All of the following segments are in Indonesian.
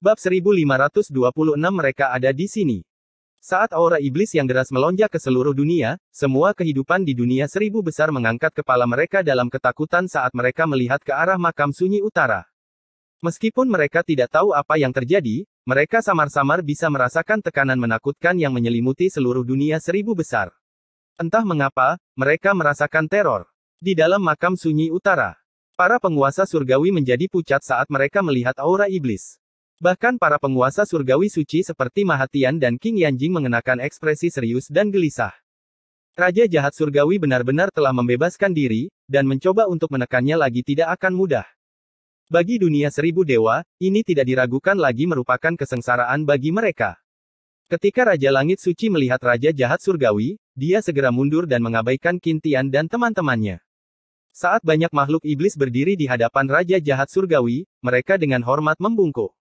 Bab 1526 mereka ada di sini. Saat aura iblis yang deras melonjak ke seluruh dunia, semua kehidupan di dunia seribu besar mengangkat kepala mereka dalam ketakutan saat mereka melihat ke arah makam sunyi utara. Meskipun mereka tidak tahu apa yang terjadi, mereka samar-samar bisa merasakan tekanan menakutkan yang menyelimuti seluruh dunia seribu besar. Entah mengapa, mereka merasakan teror. Di dalam makam sunyi utara, para penguasa surgawi menjadi pucat saat mereka melihat aura iblis. Bahkan para penguasa surgawi suci seperti Mahatian dan King Yanjing mengenakan ekspresi serius dan gelisah. Raja jahat surgawi benar-benar telah membebaskan diri, dan mencoba untuk menekannya lagi tidak akan mudah. Bagi dunia seribu dewa, ini tidak diragukan lagi merupakan kesengsaraan bagi mereka. Ketika Raja Langit Suci melihat Raja Jahat Surgawi, dia segera mundur dan mengabaikan Kintian dan teman-temannya. Saat banyak makhluk iblis berdiri di hadapan Raja Jahat Surgawi, mereka dengan hormat membungkuk.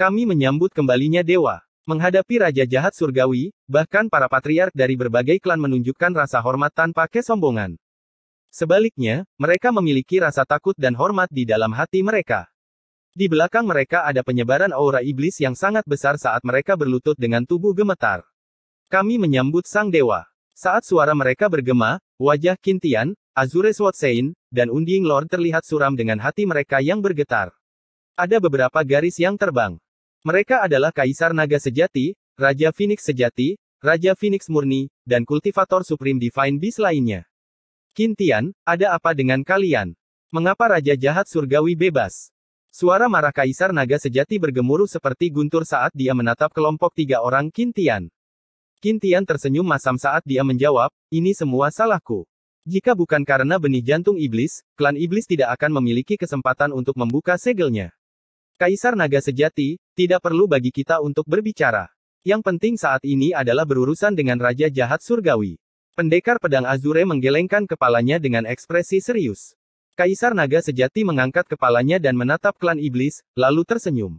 Kami menyambut kembalinya dewa. Menghadapi raja jahat surgawi, bahkan para patriark dari berbagai klan menunjukkan rasa hormat tanpa kesombongan. Sebaliknya, mereka memiliki rasa takut dan hormat di dalam hati mereka. Di belakang mereka ada penyebaran aura iblis yang sangat besar saat mereka berlutut dengan tubuh gemetar. Kami menyambut sang dewa. Saat suara mereka bergema, wajah Kintian, Azure Swatsein, dan Undying Lord terlihat suram dengan hati mereka yang bergetar. Ada beberapa garis yang terbang. Mereka adalah Kaisar Naga Sejati, Raja Phoenix Sejati, Raja Phoenix Murni, dan kultivator Supreme Divine Beast lainnya. Kintian, ada apa dengan kalian? Mengapa Raja Jahat Surgawi bebas? Suara marah Kaisar Naga Sejati bergemuruh seperti guntur saat dia menatap kelompok tiga orang Kintian. Kintian tersenyum masam saat dia menjawab, ini semua salahku. Jika bukan karena benih jantung iblis, klan iblis tidak akan memiliki kesempatan untuk membuka segelnya. Kaisar Naga Sejati, tidak perlu bagi kita untuk berbicara. Yang penting saat ini adalah berurusan dengan Raja Jahat Surgawi. Pendekar pedang Azure menggelengkan kepalanya dengan ekspresi serius. Kaisar Naga sejati mengangkat kepalanya dan menatap klan iblis, lalu tersenyum.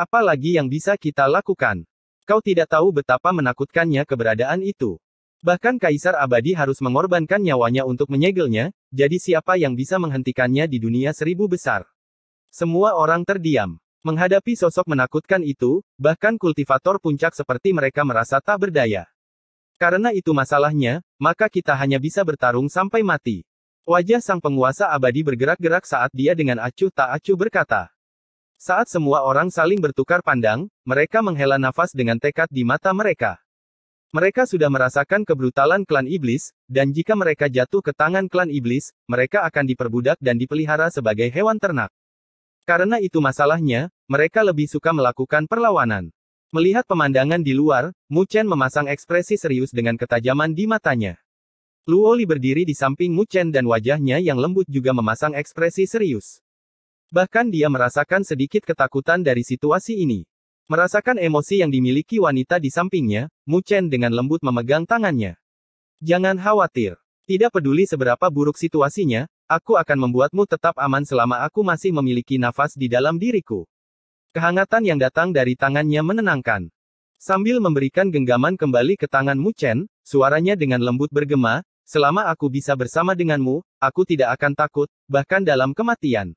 Apa lagi yang bisa kita lakukan? Kau tidak tahu betapa menakutkannya keberadaan itu. Bahkan Kaisar Abadi harus mengorbankan nyawanya untuk menyegelnya, jadi siapa yang bisa menghentikannya di dunia seribu besar? Semua orang terdiam. Menghadapi sosok menakutkan itu, bahkan kultivator puncak seperti mereka merasa tak berdaya. Karena itu masalahnya, maka kita hanya bisa bertarung sampai mati. Wajah sang penguasa abadi bergerak-gerak saat dia dengan acuh tak acuh berkata. Saat semua orang saling bertukar pandang, mereka menghela nafas dengan tekad di mata mereka. Mereka sudah merasakan kebrutalan klan iblis, dan jika mereka jatuh ke tangan klan iblis, mereka akan diperbudak dan dipelihara sebagai hewan ternak. Karena itu masalahnya, mereka lebih suka melakukan perlawanan. Melihat pemandangan di luar, Mu Chen memasang ekspresi serius dengan ketajaman di matanya. Luo Luoli berdiri di samping Mu Chen dan wajahnya yang lembut juga memasang ekspresi serius. Bahkan dia merasakan sedikit ketakutan dari situasi ini. Merasakan emosi yang dimiliki wanita di sampingnya, Mu Chen dengan lembut memegang tangannya. Jangan khawatir. Tidak peduli seberapa buruk situasinya, Aku akan membuatmu tetap aman selama aku masih memiliki nafas di dalam diriku. Kehangatan yang datang dari tangannya menenangkan. Sambil memberikan genggaman kembali ke tangan Mu Chen, suaranya dengan lembut bergema, selama aku bisa bersama denganmu, aku tidak akan takut, bahkan dalam kematian.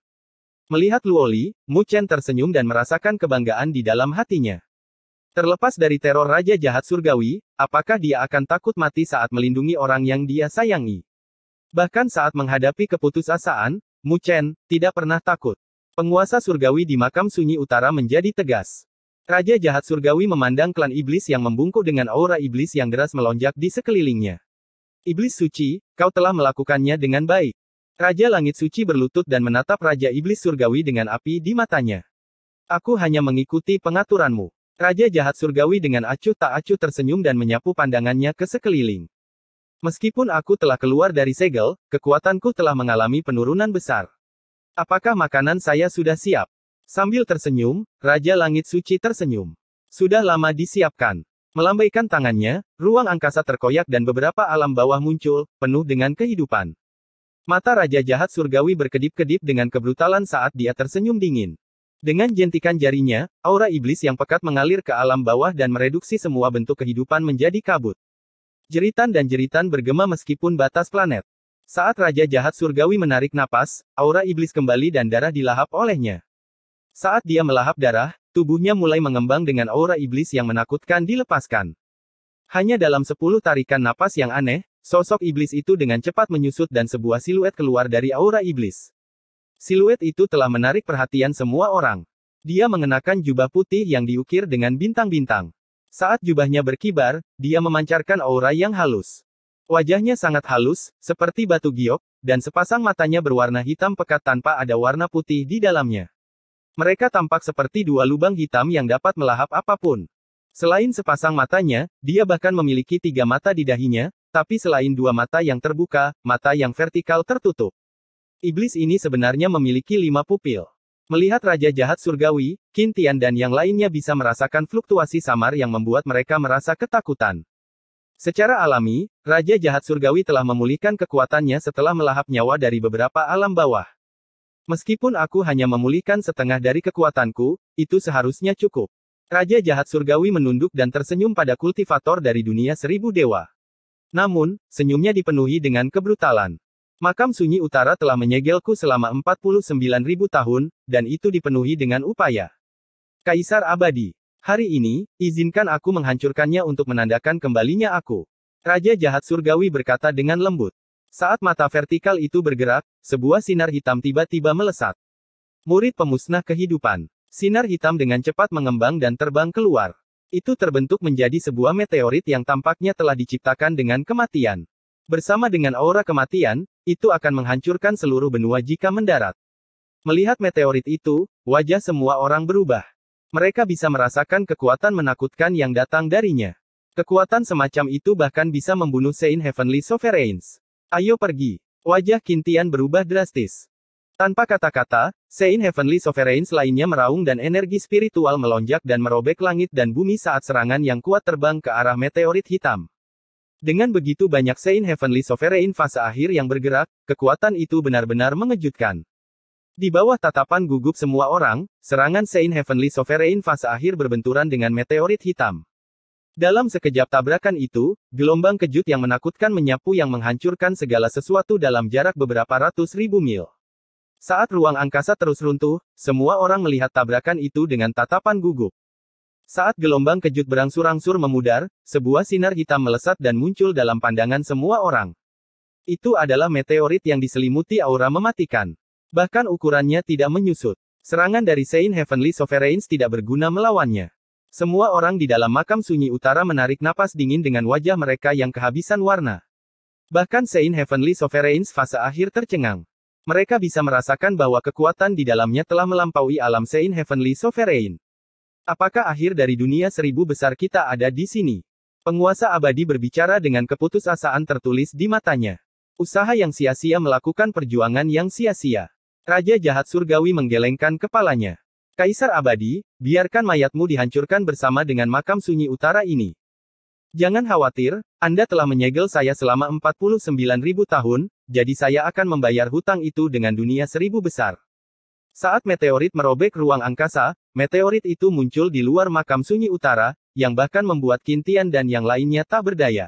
Melihat Luoli, Chen tersenyum dan merasakan kebanggaan di dalam hatinya. Terlepas dari teror Raja Jahat Surgawi, apakah dia akan takut mati saat melindungi orang yang dia sayangi? Bahkan saat menghadapi keputusasaan, Mu Chen tidak pernah takut. Penguasa surgawi di makam sunyi utara menjadi tegas. Raja jahat surgawi memandang klan iblis yang membungkuk dengan aura iblis yang deras melonjak di sekelilingnya. Iblis suci, kau telah melakukannya dengan baik. Raja langit suci berlutut dan menatap raja iblis surgawi dengan api di matanya. Aku hanya mengikuti pengaturanmu. Raja jahat surgawi dengan acuh tak acuh tersenyum dan menyapu pandangannya ke sekeliling. Meskipun aku telah keluar dari segel, kekuatanku telah mengalami penurunan besar. Apakah makanan saya sudah siap? Sambil tersenyum, Raja Langit Suci tersenyum. Sudah lama disiapkan. Melambaikan tangannya, ruang angkasa terkoyak dan beberapa alam bawah muncul, penuh dengan kehidupan. Mata Raja Jahat Surgawi berkedip-kedip dengan kebrutalan saat dia tersenyum dingin. Dengan jentikan jarinya, aura iblis yang pekat mengalir ke alam bawah dan mereduksi semua bentuk kehidupan menjadi kabut. Jeritan dan jeritan bergema meskipun batas planet. Saat Raja Jahat Surgawi menarik napas, aura iblis kembali dan darah dilahap olehnya. Saat dia melahap darah, tubuhnya mulai mengembang dengan aura iblis yang menakutkan dilepaskan. Hanya dalam sepuluh tarikan napas yang aneh, sosok iblis itu dengan cepat menyusut dan sebuah siluet keluar dari aura iblis. Siluet itu telah menarik perhatian semua orang. Dia mengenakan jubah putih yang diukir dengan bintang-bintang. Saat jubahnya berkibar, dia memancarkan aura yang halus. Wajahnya sangat halus, seperti batu giok, dan sepasang matanya berwarna hitam pekat tanpa ada warna putih di dalamnya. Mereka tampak seperti dua lubang hitam yang dapat melahap apapun. Selain sepasang matanya, dia bahkan memiliki tiga mata di dahinya, tapi selain dua mata yang terbuka, mata yang vertikal tertutup. Iblis ini sebenarnya memiliki lima pupil. Melihat Raja Jahat Surgawi, Kintian dan yang lainnya bisa merasakan fluktuasi samar yang membuat mereka merasa ketakutan. Secara alami, Raja Jahat Surgawi telah memulihkan kekuatannya setelah melahap nyawa dari beberapa alam bawah. Meskipun aku hanya memulihkan setengah dari kekuatanku, itu seharusnya cukup. Raja Jahat Surgawi menunduk dan tersenyum pada kultivator dari dunia seribu dewa. Namun, senyumnya dipenuhi dengan kebrutalan. Makam Sunyi Utara telah menyegelku selama 49.000 tahun, dan itu dipenuhi dengan upaya. Kaisar Abadi. Hari ini, izinkan aku menghancurkannya untuk menandakan kembalinya aku. Raja Jahat Surgawi berkata dengan lembut. Saat mata vertikal itu bergerak, sebuah sinar hitam tiba-tiba melesat. Murid pemusnah kehidupan. Sinar hitam dengan cepat mengembang dan terbang keluar. Itu terbentuk menjadi sebuah meteorit yang tampaknya telah diciptakan dengan kematian. Bersama dengan aura kematian, itu akan menghancurkan seluruh benua jika mendarat. Melihat meteorit itu, wajah semua orang berubah. Mereka bisa merasakan kekuatan menakutkan yang datang darinya. Kekuatan semacam itu bahkan bisa membunuh Saint Heavenly Sovereigns. Ayo pergi. Wajah Kintian berubah drastis. Tanpa kata-kata, Saint Heavenly Sovereigns lainnya meraung dan energi spiritual melonjak dan merobek langit dan bumi saat serangan yang kuat terbang ke arah meteorit hitam. Dengan begitu banyak Sein Heavenly Sovereign fase akhir yang bergerak, kekuatan itu benar-benar mengejutkan. Di bawah tatapan gugup semua orang, serangan Sein Heavenly Sovereign fase akhir berbenturan dengan meteorit hitam. Dalam sekejap tabrakan itu, gelombang kejut yang menakutkan menyapu yang menghancurkan segala sesuatu dalam jarak beberapa ratus ribu mil. Saat ruang angkasa terus runtuh, semua orang melihat tabrakan itu dengan tatapan gugup. Saat gelombang kejut berangsur-angsur memudar, sebuah sinar hitam melesat dan muncul dalam pandangan semua orang. Itu adalah meteorit yang diselimuti aura mematikan. Bahkan ukurannya tidak menyusut. Serangan dari Saint Heavenly Sovereigns tidak berguna melawannya. Semua orang di dalam makam sunyi utara menarik napas dingin dengan wajah mereka yang kehabisan warna. Bahkan Saint Heavenly Sovereigns fase akhir tercengang. Mereka bisa merasakan bahwa kekuatan di dalamnya telah melampaui alam Saint Heavenly Sovereign. Apakah akhir dari dunia seribu besar kita ada di sini? Penguasa abadi berbicara dengan keputusasaan tertulis di matanya. Usaha yang sia-sia melakukan perjuangan yang sia-sia. Raja jahat surgawi menggelengkan kepalanya. Kaisar abadi, biarkan mayatmu dihancurkan bersama dengan makam sunyi utara ini. Jangan khawatir, Anda telah menyegel saya selama 49.000 tahun, jadi saya akan membayar hutang itu dengan dunia seribu besar. Saat meteorit merobek ruang angkasa, Meteorit itu muncul di luar makam sunyi utara, yang bahkan membuat Kintian dan yang lainnya tak berdaya.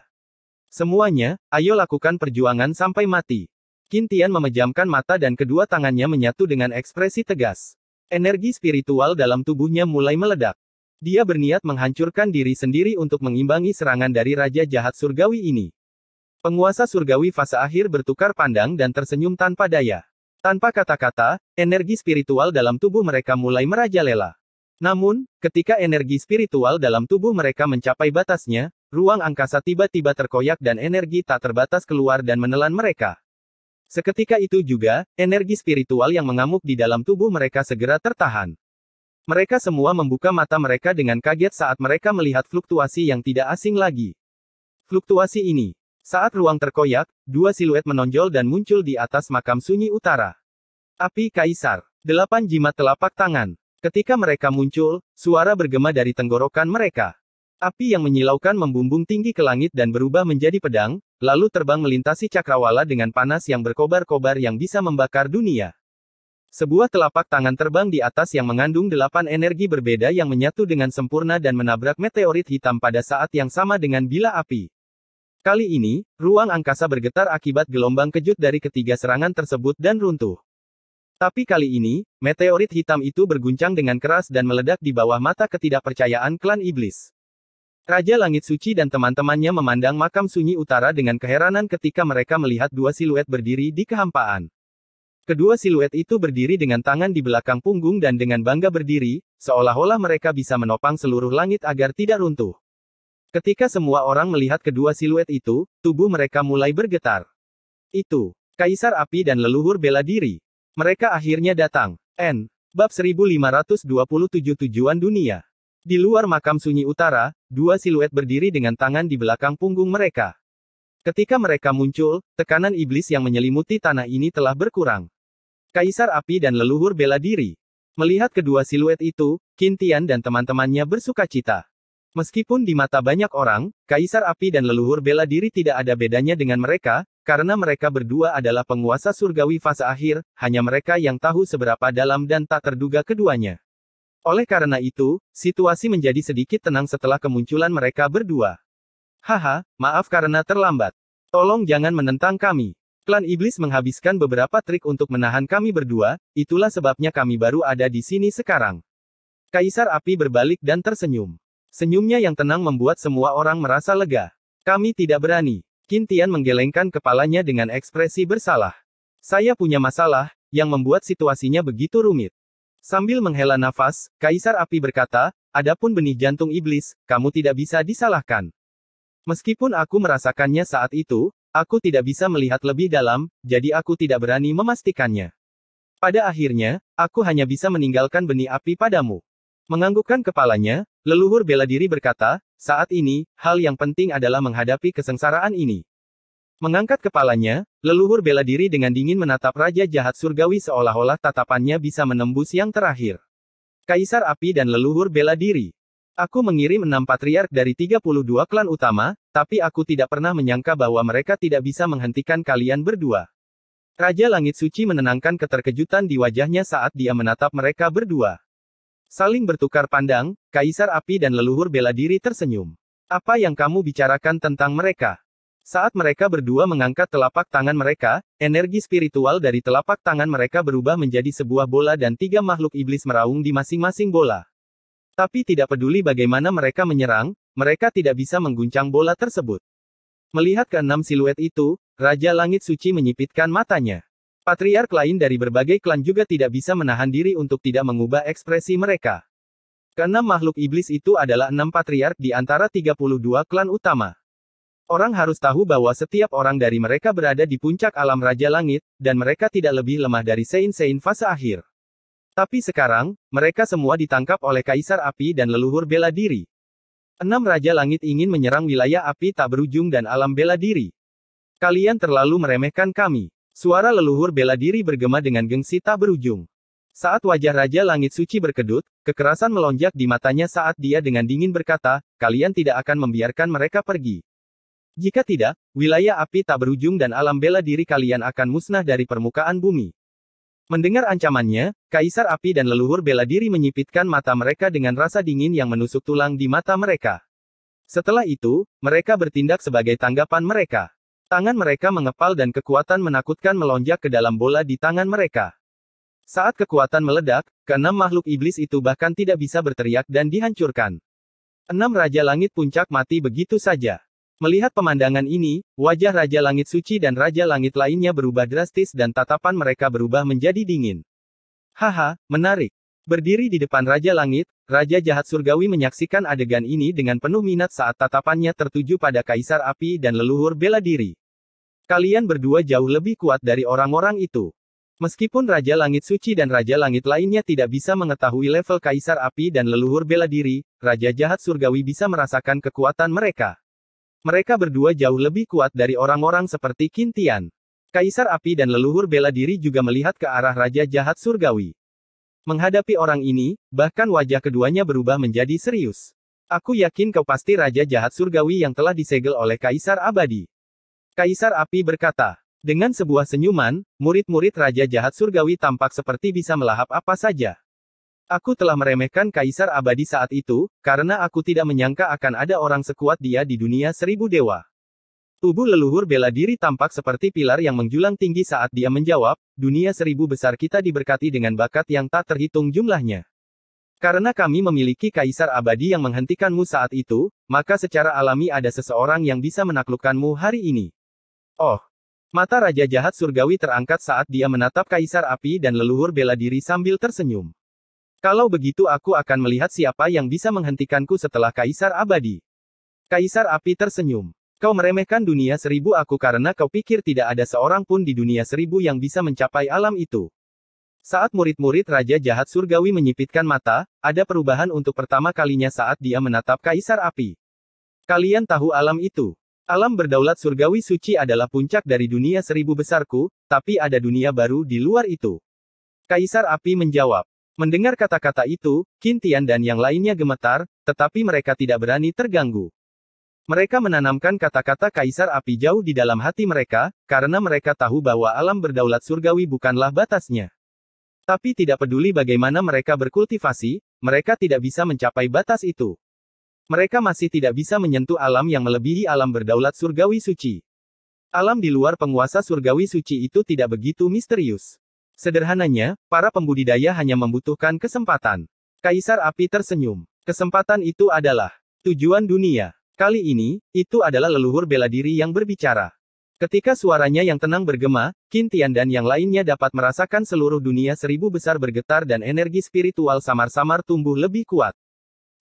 Semuanya, ayo lakukan perjuangan sampai mati. Kintian memejamkan mata dan kedua tangannya menyatu dengan ekspresi tegas. Energi spiritual dalam tubuhnya mulai meledak. Dia berniat menghancurkan diri sendiri untuk mengimbangi serangan dari Raja Jahat Surgawi ini. Penguasa Surgawi fase akhir bertukar pandang dan tersenyum tanpa daya. Tanpa kata-kata, energi spiritual dalam tubuh mereka mulai merajalela. Namun, ketika energi spiritual dalam tubuh mereka mencapai batasnya, ruang angkasa tiba-tiba terkoyak dan energi tak terbatas keluar dan menelan mereka. Seketika itu juga, energi spiritual yang mengamuk di dalam tubuh mereka segera tertahan. Mereka semua membuka mata mereka dengan kaget saat mereka melihat fluktuasi yang tidak asing lagi. Fluktuasi ini saat ruang terkoyak, dua siluet menonjol dan muncul di atas makam sunyi utara. Api Kaisar. Delapan jimat telapak tangan. Ketika mereka muncul, suara bergema dari tenggorokan mereka. Api yang menyilaukan membumbung tinggi ke langit dan berubah menjadi pedang, lalu terbang melintasi cakrawala dengan panas yang berkobar-kobar yang bisa membakar dunia. Sebuah telapak tangan terbang di atas yang mengandung delapan energi berbeda yang menyatu dengan sempurna dan menabrak meteorit hitam pada saat yang sama dengan bila api. Kali ini, ruang angkasa bergetar akibat gelombang kejut dari ketiga serangan tersebut dan runtuh. Tapi kali ini, meteorit hitam itu berguncang dengan keras dan meledak di bawah mata ketidakpercayaan klan iblis. Raja Langit Suci dan teman-temannya memandang makam sunyi utara dengan keheranan ketika mereka melihat dua siluet berdiri di kehampaan. Kedua siluet itu berdiri dengan tangan di belakang punggung dan dengan bangga berdiri, seolah-olah mereka bisa menopang seluruh langit agar tidak runtuh. Ketika semua orang melihat kedua siluet itu, tubuh mereka mulai bergetar. Itu, Kaisar Api dan leluhur bela diri. Mereka akhirnya datang. N. Bab 1527 Tujuan Dunia. Di luar makam sunyi utara, dua siluet berdiri dengan tangan di belakang punggung mereka. Ketika mereka muncul, tekanan iblis yang menyelimuti tanah ini telah berkurang. Kaisar Api dan leluhur bela diri. Melihat kedua siluet itu, Kintian dan teman-temannya bersuka cita. Meskipun di mata banyak orang, kaisar api dan leluhur bela diri tidak ada bedanya dengan mereka, karena mereka berdua adalah penguasa surgawi fase akhir, hanya mereka yang tahu seberapa dalam dan tak terduga keduanya. Oleh karena itu, situasi menjadi sedikit tenang setelah kemunculan mereka berdua. Haha, maaf karena terlambat. Tolong jangan menentang kami. Klan Iblis menghabiskan beberapa trik untuk menahan kami berdua, itulah sebabnya kami baru ada di sini sekarang. Kaisar Api berbalik dan tersenyum. Senyumnya yang tenang membuat semua orang merasa lega. Kami tidak berani. Kintian menggelengkan kepalanya dengan ekspresi bersalah. Saya punya masalah, yang membuat situasinya begitu rumit. Sambil menghela nafas, Kaisar Api berkata, Adapun benih jantung iblis, kamu tidak bisa disalahkan. Meskipun aku merasakannya saat itu, aku tidak bisa melihat lebih dalam, jadi aku tidak berani memastikannya. Pada akhirnya, aku hanya bisa meninggalkan benih api padamu. Menganggukkan kepalanya, Leluhur bela diri berkata, saat ini, hal yang penting adalah menghadapi kesengsaraan ini. Mengangkat kepalanya, leluhur bela diri dengan dingin menatap Raja Jahat Surgawi seolah-olah tatapannya bisa menembus yang terakhir. Kaisar Api dan leluhur bela diri. Aku mengirim enam patriark dari 32 klan utama, tapi aku tidak pernah menyangka bahwa mereka tidak bisa menghentikan kalian berdua. Raja Langit Suci menenangkan keterkejutan di wajahnya saat dia menatap mereka berdua. Saling bertukar pandang, kaisar api dan leluhur bela diri tersenyum. Apa yang kamu bicarakan tentang mereka? Saat mereka berdua mengangkat telapak tangan mereka, energi spiritual dari telapak tangan mereka berubah menjadi sebuah bola dan tiga makhluk iblis meraung di masing-masing bola. Tapi tidak peduli bagaimana mereka menyerang, mereka tidak bisa mengguncang bola tersebut. Melihat keenam siluet itu, Raja Langit Suci menyipitkan matanya. Patriark lain dari berbagai klan juga tidak bisa menahan diri untuk tidak mengubah ekspresi mereka. karena makhluk iblis itu adalah enam patriark di antara 32 klan utama. Orang harus tahu bahwa setiap orang dari mereka berada di puncak alam Raja Langit, dan mereka tidak lebih lemah dari Sein-Sein fase akhir. Tapi sekarang, mereka semua ditangkap oleh Kaisar Api dan leluhur bela diri. Enam Raja Langit ingin menyerang wilayah api tak berujung dan alam bela diri. Kalian terlalu meremehkan kami. Suara leluhur bela diri bergema dengan gengsi tak berujung. Saat wajah Raja Langit Suci berkedut, kekerasan melonjak di matanya saat dia dengan dingin berkata, kalian tidak akan membiarkan mereka pergi. Jika tidak, wilayah api tak berujung dan alam bela diri kalian akan musnah dari permukaan bumi. Mendengar ancamannya, Kaisar Api dan leluhur bela diri menyipitkan mata mereka dengan rasa dingin yang menusuk tulang di mata mereka. Setelah itu, mereka bertindak sebagai tanggapan mereka. Tangan mereka mengepal dan kekuatan menakutkan melonjak ke dalam bola di tangan mereka. Saat kekuatan meledak, keenam makhluk iblis itu bahkan tidak bisa berteriak dan dihancurkan. Enam Raja Langit Puncak mati begitu saja. Melihat pemandangan ini, wajah Raja Langit Suci dan Raja Langit lainnya berubah drastis dan tatapan mereka berubah menjadi dingin. Haha, menarik. Berdiri di depan Raja Langit, Raja jahat surgawi menyaksikan adegan ini dengan penuh minat saat tatapannya tertuju pada kaisar api dan leluhur bela diri. Kalian berdua jauh lebih kuat dari orang-orang itu. Meskipun Raja Langit Suci dan Raja Langit lainnya tidak bisa mengetahui level kaisar api dan leluhur bela diri, Raja jahat surgawi bisa merasakan kekuatan mereka. Mereka berdua jauh lebih kuat dari orang-orang seperti Kintian. Kaisar api dan leluhur bela diri juga melihat ke arah Raja jahat surgawi. Menghadapi orang ini, bahkan wajah keduanya berubah menjadi serius. Aku yakin kau pasti raja jahat surgawi yang telah disegel oleh Kaisar Abadi. Kaisar Api berkata, dengan sebuah senyuman, murid-murid raja jahat surgawi tampak seperti bisa melahap apa saja. Aku telah meremehkan Kaisar Abadi saat itu, karena aku tidak menyangka akan ada orang sekuat dia di dunia seribu dewa. Tubuh leluhur bela diri tampak seperti pilar yang menjulang tinggi saat dia menjawab, dunia seribu besar kita diberkati dengan bakat yang tak terhitung jumlahnya. Karena kami memiliki kaisar abadi yang menghentikanmu saat itu, maka secara alami ada seseorang yang bisa menaklukkanmu hari ini. Oh! Mata Raja Jahat Surgawi terangkat saat dia menatap kaisar api dan leluhur bela diri sambil tersenyum. Kalau begitu aku akan melihat siapa yang bisa menghentikanku setelah kaisar abadi. Kaisar api tersenyum. Kau meremehkan dunia seribu aku karena kau pikir tidak ada seorang pun di dunia seribu yang bisa mencapai alam itu. Saat murid-murid Raja Jahat Surgawi menyipitkan mata, ada perubahan untuk pertama kalinya saat dia menatap Kaisar Api. Kalian tahu alam itu. Alam berdaulat surgawi suci adalah puncak dari dunia seribu besarku, tapi ada dunia baru di luar itu. Kaisar Api menjawab. Mendengar kata-kata itu, Kintian dan yang lainnya gemetar, tetapi mereka tidak berani terganggu. Mereka menanamkan kata-kata kaisar api jauh di dalam hati mereka, karena mereka tahu bahwa alam berdaulat surgawi bukanlah batasnya. Tapi tidak peduli bagaimana mereka berkultivasi, mereka tidak bisa mencapai batas itu. Mereka masih tidak bisa menyentuh alam yang melebihi alam berdaulat surgawi suci. Alam di luar penguasa surgawi suci itu tidak begitu misterius. Sederhananya, para pembudidaya hanya membutuhkan kesempatan. Kaisar api tersenyum. Kesempatan itu adalah tujuan dunia. Kali ini, itu adalah leluhur bela diri yang berbicara. Ketika suaranya yang tenang bergema, Kintian dan yang lainnya dapat merasakan seluruh dunia seribu besar bergetar dan energi spiritual samar-samar tumbuh lebih kuat.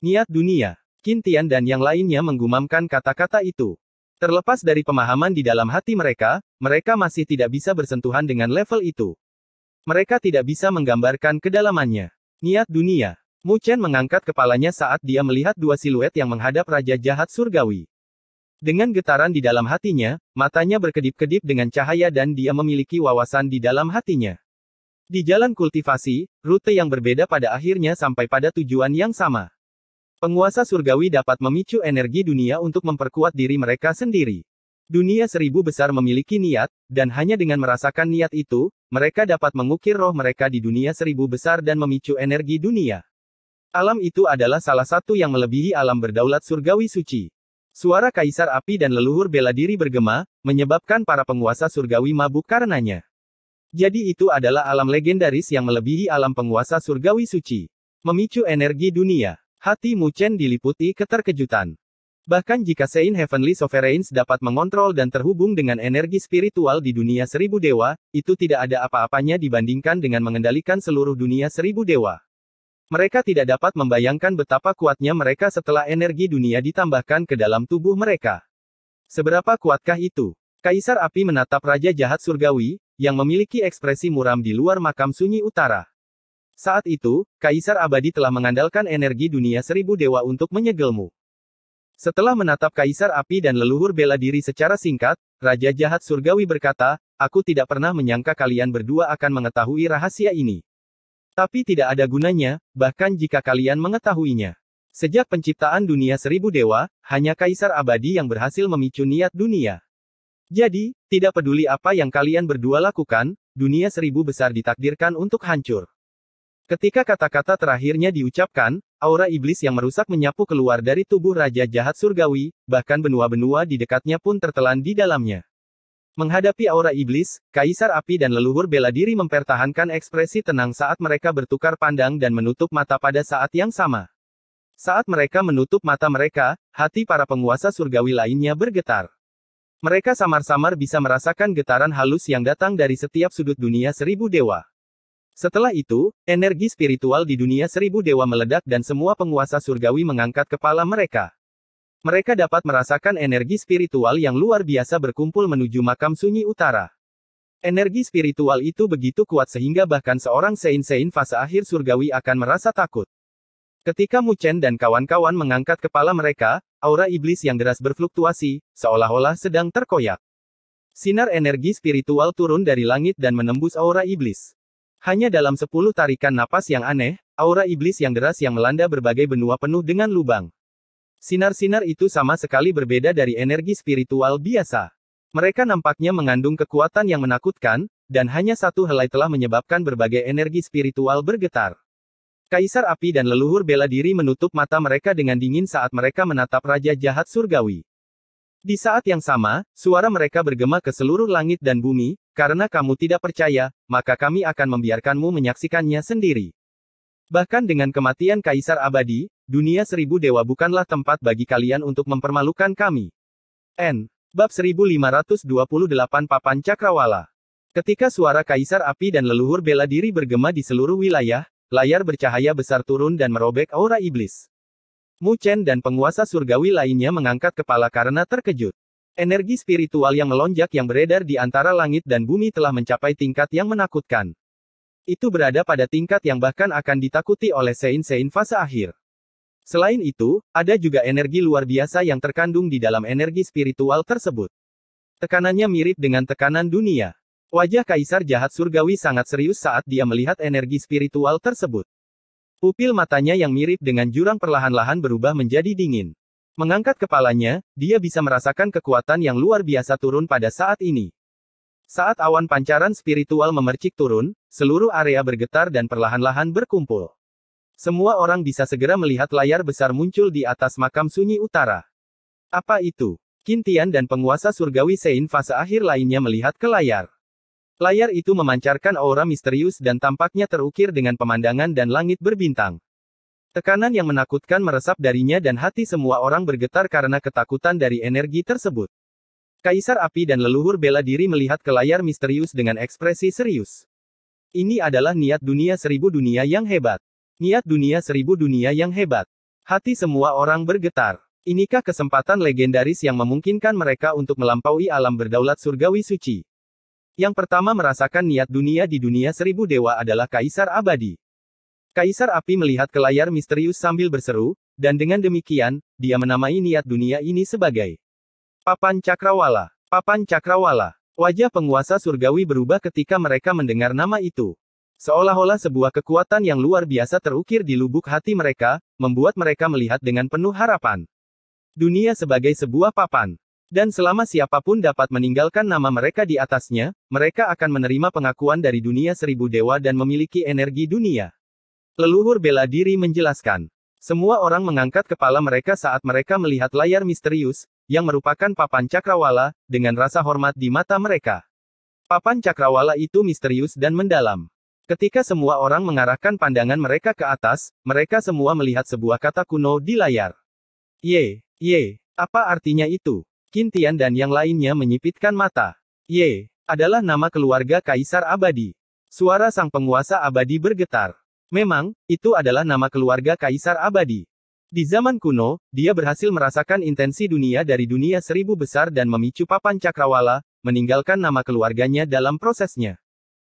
Niat dunia. Kintian dan yang lainnya menggumamkan kata-kata itu. Terlepas dari pemahaman di dalam hati mereka, mereka masih tidak bisa bersentuhan dengan level itu. Mereka tidak bisa menggambarkan kedalamannya. Niat dunia. Mu Chen mengangkat kepalanya saat dia melihat dua siluet yang menghadap Raja Jahat Surgawi. Dengan getaran di dalam hatinya, matanya berkedip-kedip dengan cahaya dan dia memiliki wawasan di dalam hatinya. Di jalan kultivasi, rute yang berbeda pada akhirnya sampai pada tujuan yang sama. Penguasa surgawi dapat memicu energi dunia untuk memperkuat diri mereka sendiri. Dunia seribu besar memiliki niat, dan hanya dengan merasakan niat itu, mereka dapat mengukir roh mereka di dunia seribu besar dan memicu energi dunia. Alam itu adalah salah satu yang melebihi alam berdaulat surgawi suci. Suara kaisar api dan leluhur bela diri bergema, menyebabkan para penguasa surgawi mabuk karenanya. Jadi itu adalah alam legendaris yang melebihi alam penguasa surgawi suci. Memicu energi dunia. Hati Mu Chen diliputi keterkejutan. Bahkan jika Sein Heavenly Sovereigns dapat mengontrol dan terhubung dengan energi spiritual di dunia seribu dewa, itu tidak ada apa-apanya dibandingkan dengan mengendalikan seluruh dunia seribu dewa. Mereka tidak dapat membayangkan betapa kuatnya mereka setelah energi dunia ditambahkan ke dalam tubuh mereka. Seberapa kuatkah itu? Kaisar Api menatap Raja Jahat Surgawi, yang memiliki ekspresi muram di luar makam sunyi utara. Saat itu, Kaisar Abadi telah mengandalkan energi dunia seribu dewa untuk menyegelmu. Setelah menatap Kaisar Api dan leluhur bela diri secara singkat, Raja Jahat Surgawi berkata, Aku tidak pernah menyangka kalian berdua akan mengetahui rahasia ini. Tapi tidak ada gunanya, bahkan jika kalian mengetahuinya. Sejak penciptaan dunia seribu dewa, hanya kaisar abadi yang berhasil memicu niat dunia. Jadi, tidak peduli apa yang kalian berdua lakukan, dunia seribu besar ditakdirkan untuk hancur. Ketika kata-kata terakhirnya diucapkan, aura iblis yang merusak menyapu keluar dari tubuh Raja Jahat Surgawi, bahkan benua-benua di dekatnya pun tertelan di dalamnya. Menghadapi aura iblis, kaisar api dan leluhur bela diri mempertahankan ekspresi tenang saat mereka bertukar pandang dan menutup mata pada saat yang sama. Saat mereka menutup mata mereka, hati para penguasa surgawi lainnya bergetar. Mereka samar-samar bisa merasakan getaran halus yang datang dari setiap sudut dunia seribu dewa. Setelah itu, energi spiritual di dunia seribu dewa meledak dan semua penguasa surgawi mengangkat kepala mereka. Mereka dapat merasakan energi spiritual yang luar biasa berkumpul menuju makam sunyi utara. Energi spiritual itu begitu kuat sehingga bahkan seorang Sein-Sein fase akhir surgawi akan merasa takut. Ketika Mu Chen dan kawan-kawan mengangkat kepala mereka, aura iblis yang deras berfluktuasi, seolah-olah sedang terkoyak. Sinar energi spiritual turun dari langit dan menembus aura iblis. Hanya dalam sepuluh tarikan napas yang aneh, aura iblis yang deras yang melanda berbagai benua penuh dengan lubang. Sinar-sinar itu sama sekali berbeda dari energi spiritual biasa. Mereka nampaknya mengandung kekuatan yang menakutkan, dan hanya satu helai telah menyebabkan berbagai energi spiritual bergetar. Kaisar api dan leluhur bela diri menutup mata mereka dengan dingin saat mereka menatap Raja Jahat Surgawi. Di saat yang sama, suara mereka bergema ke seluruh langit dan bumi, karena kamu tidak percaya, maka kami akan membiarkanmu menyaksikannya sendiri. Bahkan dengan kematian Kaisar Abadi, Dunia seribu dewa bukanlah tempat bagi kalian untuk mempermalukan kami. N. Bab 1528 Papan Cakrawala. Ketika suara kaisar api dan leluhur bela diri bergema di seluruh wilayah, layar bercahaya besar turun dan merobek aura iblis. Mu Chen dan penguasa surgawi lainnya mengangkat kepala karena terkejut. Energi spiritual yang melonjak yang beredar di antara langit dan bumi telah mencapai tingkat yang menakutkan. Itu berada pada tingkat yang bahkan akan ditakuti oleh Sein Sein fase akhir. Selain itu, ada juga energi luar biasa yang terkandung di dalam energi spiritual tersebut. Tekanannya mirip dengan tekanan dunia. Wajah kaisar jahat surgawi sangat serius saat dia melihat energi spiritual tersebut. Pupil matanya yang mirip dengan jurang perlahan-lahan berubah menjadi dingin. Mengangkat kepalanya, dia bisa merasakan kekuatan yang luar biasa turun pada saat ini. Saat awan pancaran spiritual memercik turun, seluruh area bergetar dan perlahan-lahan berkumpul. Semua orang bisa segera melihat layar besar muncul di atas makam sunyi utara. Apa itu? Kintian dan penguasa surgawi Sein fase akhir lainnya melihat ke layar. Layar itu memancarkan aura misterius dan tampaknya terukir dengan pemandangan dan langit berbintang. Tekanan yang menakutkan meresap darinya dan hati semua orang bergetar karena ketakutan dari energi tersebut. Kaisar api dan leluhur bela diri melihat ke layar misterius dengan ekspresi serius. Ini adalah niat dunia seribu dunia yang hebat. Niat dunia seribu dunia yang hebat. Hati semua orang bergetar. Inikah kesempatan legendaris yang memungkinkan mereka untuk melampaui alam berdaulat surgawi suci? Yang pertama merasakan niat dunia di dunia seribu dewa adalah Kaisar Abadi. Kaisar Api melihat ke layar misterius sambil berseru, dan dengan demikian, dia menamai niat dunia ini sebagai Papan Cakrawala. Papan Cakrawala. Wajah penguasa surgawi berubah ketika mereka mendengar nama itu. Seolah-olah sebuah kekuatan yang luar biasa terukir di lubuk hati mereka, membuat mereka melihat dengan penuh harapan. Dunia sebagai sebuah papan. Dan selama siapapun dapat meninggalkan nama mereka di atasnya, mereka akan menerima pengakuan dari dunia seribu dewa dan memiliki energi dunia. Leluhur bela diri menjelaskan. Semua orang mengangkat kepala mereka saat mereka melihat layar misterius, yang merupakan papan cakrawala, dengan rasa hormat di mata mereka. Papan cakrawala itu misterius dan mendalam. Ketika semua orang mengarahkan pandangan mereka ke atas, mereka semua melihat sebuah kata kuno di layar. Ye, ye, apa artinya itu? Kintian dan yang lainnya menyipitkan mata. Ye, adalah nama keluarga Kaisar Abadi. Suara sang penguasa abadi bergetar. Memang, itu adalah nama keluarga Kaisar Abadi. Di zaman kuno, dia berhasil merasakan intensi dunia dari dunia seribu besar dan memicu papan cakrawala, meninggalkan nama keluarganya dalam prosesnya.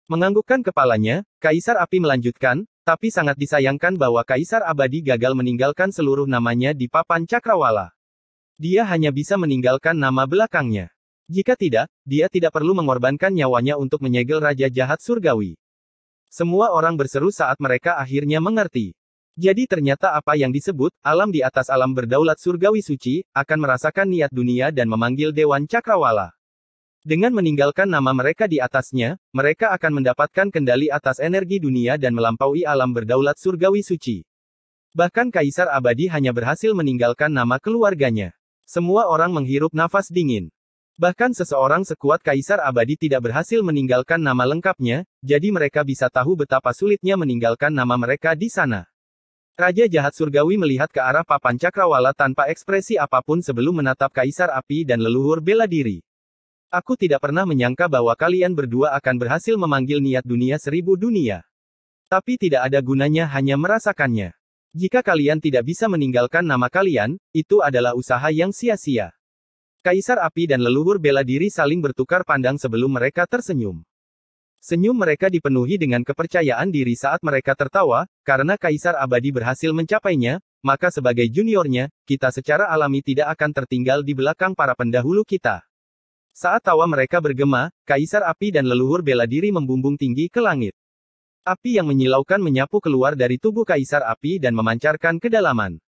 Menganggukkan kepalanya, Kaisar Api melanjutkan, tapi sangat disayangkan bahwa Kaisar Abadi gagal meninggalkan seluruh namanya di papan cakrawala. Dia hanya bisa meninggalkan nama belakangnya. Jika tidak, dia tidak perlu mengorbankan nyawanya untuk menyegel Raja Jahat Surgawi. Semua orang berseru saat mereka akhirnya mengerti. Jadi ternyata apa yang disebut, alam di atas alam berdaulat surgawi suci, akan merasakan niat dunia dan memanggil Dewan Cakrawala. Dengan meninggalkan nama mereka di atasnya, mereka akan mendapatkan kendali atas energi dunia dan melampaui alam berdaulat surgawi suci. Bahkan kaisar abadi hanya berhasil meninggalkan nama keluarganya. Semua orang menghirup nafas dingin. Bahkan seseorang sekuat kaisar abadi tidak berhasil meninggalkan nama lengkapnya, jadi mereka bisa tahu betapa sulitnya meninggalkan nama mereka di sana. Raja jahat surgawi melihat ke arah papan cakrawala tanpa ekspresi apapun sebelum menatap kaisar api dan leluhur bela diri. Aku tidak pernah menyangka bahwa kalian berdua akan berhasil memanggil niat dunia seribu dunia. Tapi tidak ada gunanya hanya merasakannya. Jika kalian tidak bisa meninggalkan nama kalian, itu adalah usaha yang sia-sia. Kaisar api dan leluhur bela diri saling bertukar pandang sebelum mereka tersenyum. Senyum mereka dipenuhi dengan kepercayaan diri saat mereka tertawa, karena kaisar abadi berhasil mencapainya, maka sebagai juniornya, kita secara alami tidak akan tertinggal di belakang para pendahulu kita. Saat tawa mereka bergema, kaisar api dan leluhur bela diri membumbung tinggi ke langit. Api yang menyilaukan menyapu keluar dari tubuh kaisar api dan memancarkan kedalaman.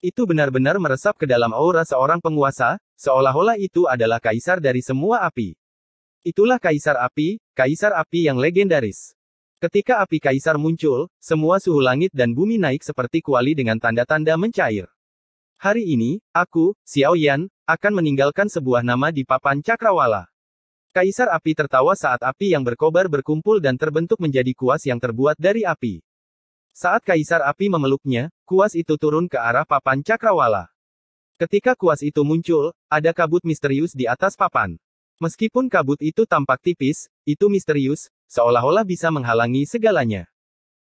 Itu benar-benar meresap ke dalam aura seorang penguasa, seolah-olah itu adalah kaisar dari semua api. Itulah kaisar api, kaisar api yang legendaris. Ketika api kaisar muncul, semua suhu langit dan bumi naik seperti kuali dengan tanda-tanda mencair. Hari ini, aku, Xiao Yan, akan meninggalkan sebuah nama di papan cakrawala. Kaisar api tertawa saat api yang berkobar berkumpul dan terbentuk menjadi kuas yang terbuat dari api. Saat kaisar api memeluknya, kuas itu turun ke arah papan cakrawala. Ketika kuas itu muncul, ada kabut misterius di atas papan. Meskipun kabut itu tampak tipis, itu misterius, seolah-olah bisa menghalangi segalanya.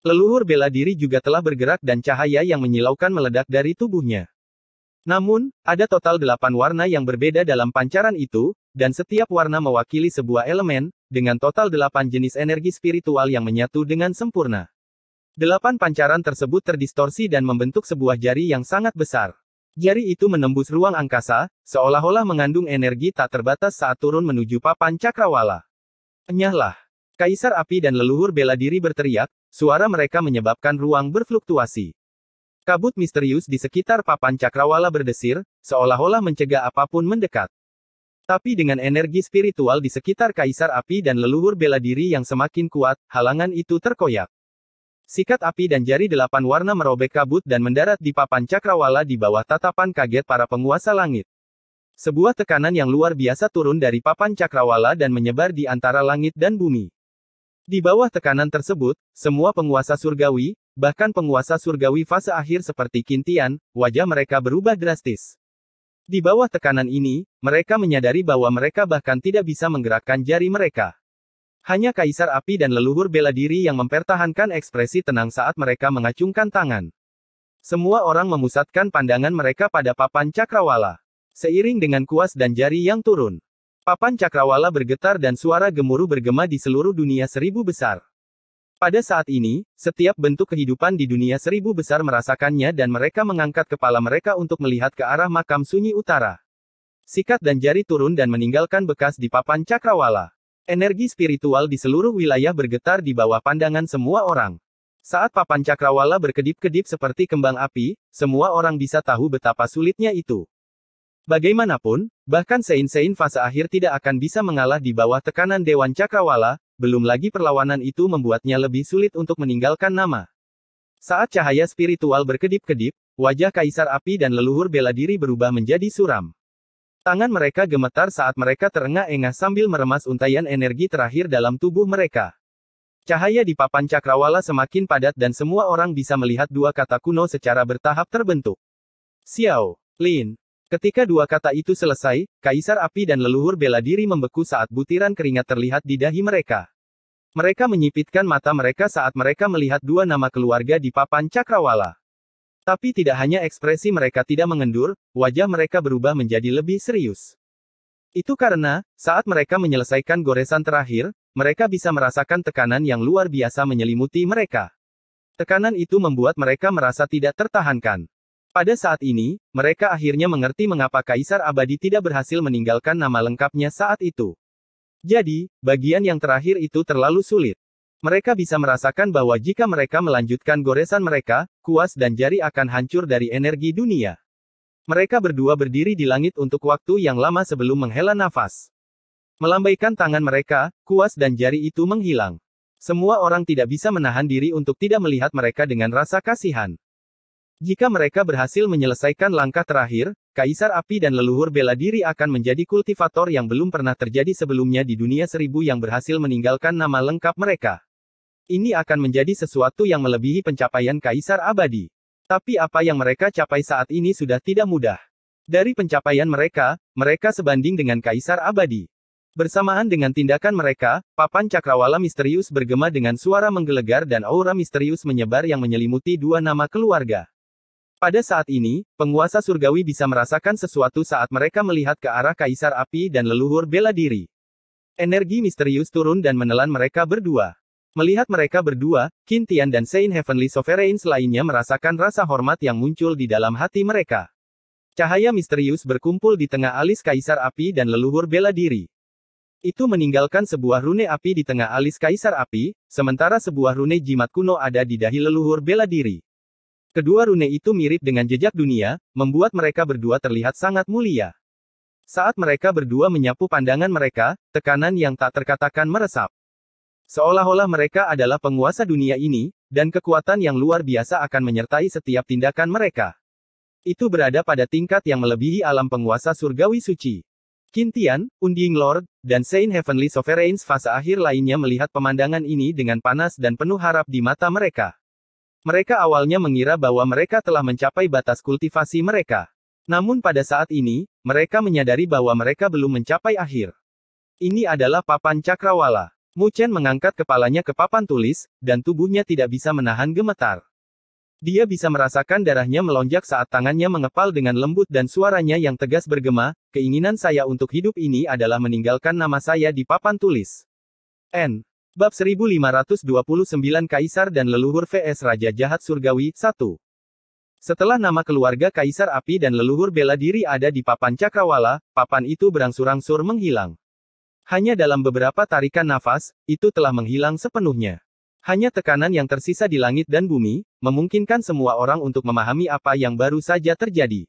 Leluhur bela diri juga telah bergerak dan cahaya yang menyilaukan meledak dari tubuhnya. Namun, ada total delapan warna yang berbeda dalam pancaran itu, dan setiap warna mewakili sebuah elemen, dengan total delapan jenis energi spiritual yang menyatu dengan sempurna. Delapan pancaran tersebut terdistorsi dan membentuk sebuah jari yang sangat besar. Jari itu menembus ruang angkasa, seolah-olah mengandung energi tak terbatas saat turun menuju papan cakrawala. Enyahlah! Kaisar api dan leluhur bela diri berteriak, suara mereka menyebabkan ruang berfluktuasi. Kabut misterius di sekitar papan cakrawala berdesir, seolah-olah mencegah apapun mendekat. Tapi dengan energi spiritual di sekitar kaisar api dan leluhur bela diri yang semakin kuat, halangan itu terkoyak. Sikat api dan jari delapan warna merobek kabut dan mendarat di papan cakrawala di bawah tatapan kaget para penguasa langit. Sebuah tekanan yang luar biasa turun dari papan cakrawala dan menyebar di antara langit dan bumi. Di bawah tekanan tersebut, semua penguasa surgawi, Bahkan penguasa surgawi fase akhir seperti Kintian, wajah mereka berubah drastis. Di bawah tekanan ini, mereka menyadari bahwa mereka bahkan tidak bisa menggerakkan jari mereka. Hanya kaisar api dan leluhur bela diri yang mempertahankan ekspresi tenang saat mereka mengacungkan tangan. Semua orang memusatkan pandangan mereka pada papan cakrawala. Seiring dengan kuas dan jari yang turun, papan cakrawala bergetar dan suara gemuruh bergema di seluruh dunia seribu besar. Pada saat ini, setiap bentuk kehidupan di dunia seribu besar merasakannya dan mereka mengangkat kepala mereka untuk melihat ke arah makam sunyi utara. Sikat dan jari turun dan meninggalkan bekas di papan cakrawala. Energi spiritual di seluruh wilayah bergetar di bawah pandangan semua orang. Saat papan cakrawala berkedip-kedip seperti kembang api, semua orang bisa tahu betapa sulitnya itu. Bagaimanapun, bahkan sein-sein fase akhir tidak akan bisa mengalah di bawah tekanan Dewan Cakrawala, belum lagi perlawanan itu membuatnya lebih sulit untuk meninggalkan nama. Saat cahaya spiritual berkedip-kedip, wajah kaisar api dan leluhur bela diri berubah menjadi suram. Tangan mereka gemetar saat mereka terengah-engah sambil meremas untayan energi terakhir dalam tubuh mereka. Cahaya di papan cakrawala semakin padat dan semua orang bisa melihat dua kata kuno secara bertahap terbentuk. Xiao, Lin, Ketika dua kata itu selesai, kaisar api dan leluhur bela diri membeku saat butiran keringat terlihat di dahi mereka. Mereka menyipitkan mata mereka saat mereka melihat dua nama keluarga di papan cakrawala. Tapi tidak hanya ekspresi mereka tidak mengendur, wajah mereka berubah menjadi lebih serius. Itu karena, saat mereka menyelesaikan goresan terakhir, mereka bisa merasakan tekanan yang luar biasa menyelimuti mereka. Tekanan itu membuat mereka merasa tidak tertahankan. Pada saat ini, mereka akhirnya mengerti mengapa Kaisar Abadi tidak berhasil meninggalkan nama lengkapnya saat itu. Jadi, bagian yang terakhir itu terlalu sulit. Mereka bisa merasakan bahwa jika mereka melanjutkan goresan mereka, kuas dan jari akan hancur dari energi dunia. Mereka berdua berdiri di langit untuk waktu yang lama sebelum menghela nafas. Melambaikan tangan mereka, kuas dan jari itu menghilang. Semua orang tidak bisa menahan diri untuk tidak melihat mereka dengan rasa kasihan. Jika mereka berhasil menyelesaikan langkah terakhir, Kaisar Api dan leluhur bela diri akan menjadi kultivator yang belum pernah terjadi sebelumnya di dunia seribu yang berhasil meninggalkan nama lengkap mereka. Ini akan menjadi sesuatu yang melebihi pencapaian Kaisar Abadi. Tapi apa yang mereka capai saat ini sudah tidak mudah. Dari pencapaian mereka, mereka sebanding dengan Kaisar Abadi. Bersamaan dengan tindakan mereka, papan cakrawala misterius bergema dengan suara menggelegar dan aura misterius menyebar yang menyelimuti dua nama keluarga. Pada saat ini, penguasa surgawi bisa merasakan sesuatu saat mereka melihat ke arah kaisar api dan leluhur bela diri. Energi misterius turun dan menelan mereka berdua. Melihat mereka berdua, Kintian dan Saint Heavenly Sovereigns lainnya merasakan rasa hormat yang muncul di dalam hati mereka. Cahaya misterius berkumpul di tengah alis kaisar api dan leluhur bela diri. Itu meninggalkan sebuah rune api di tengah alis kaisar api, sementara sebuah rune jimat kuno ada di dahi leluhur bela diri. Kedua rune itu mirip dengan jejak dunia, membuat mereka berdua terlihat sangat mulia. Saat mereka berdua menyapu pandangan mereka, tekanan yang tak terkatakan meresap. Seolah-olah mereka adalah penguasa dunia ini, dan kekuatan yang luar biasa akan menyertai setiap tindakan mereka. Itu berada pada tingkat yang melebihi alam penguasa surgawi suci. Kintian, Undying Lord, dan Saint Heavenly Sovereigns fase akhir lainnya melihat pemandangan ini dengan panas dan penuh harap di mata mereka. Mereka awalnya mengira bahwa mereka telah mencapai batas kultivasi mereka. Namun pada saat ini, mereka menyadari bahwa mereka belum mencapai akhir. Ini adalah papan cakrawala. Mu Chen mengangkat kepalanya ke papan tulis, dan tubuhnya tidak bisa menahan gemetar. Dia bisa merasakan darahnya melonjak saat tangannya mengepal dengan lembut dan suaranya yang tegas bergema, keinginan saya untuk hidup ini adalah meninggalkan nama saya di papan tulis. N. Bab 1529 Kaisar dan Leluhur vs Raja Jahat Surgawi 1. Setelah nama keluarga Kaisar Api dan leluhur bela diri ada di papan cakrawala, papan itu berangsur-angsur menghilang. Hanya dalam beberapa tarikan nafas, itu telah menghilang sepenuhnya. Hanya tekanan yang tersisa di langit dan bumi, memungkinkan semua orang untuk memahami apa yang baru saja terjadi.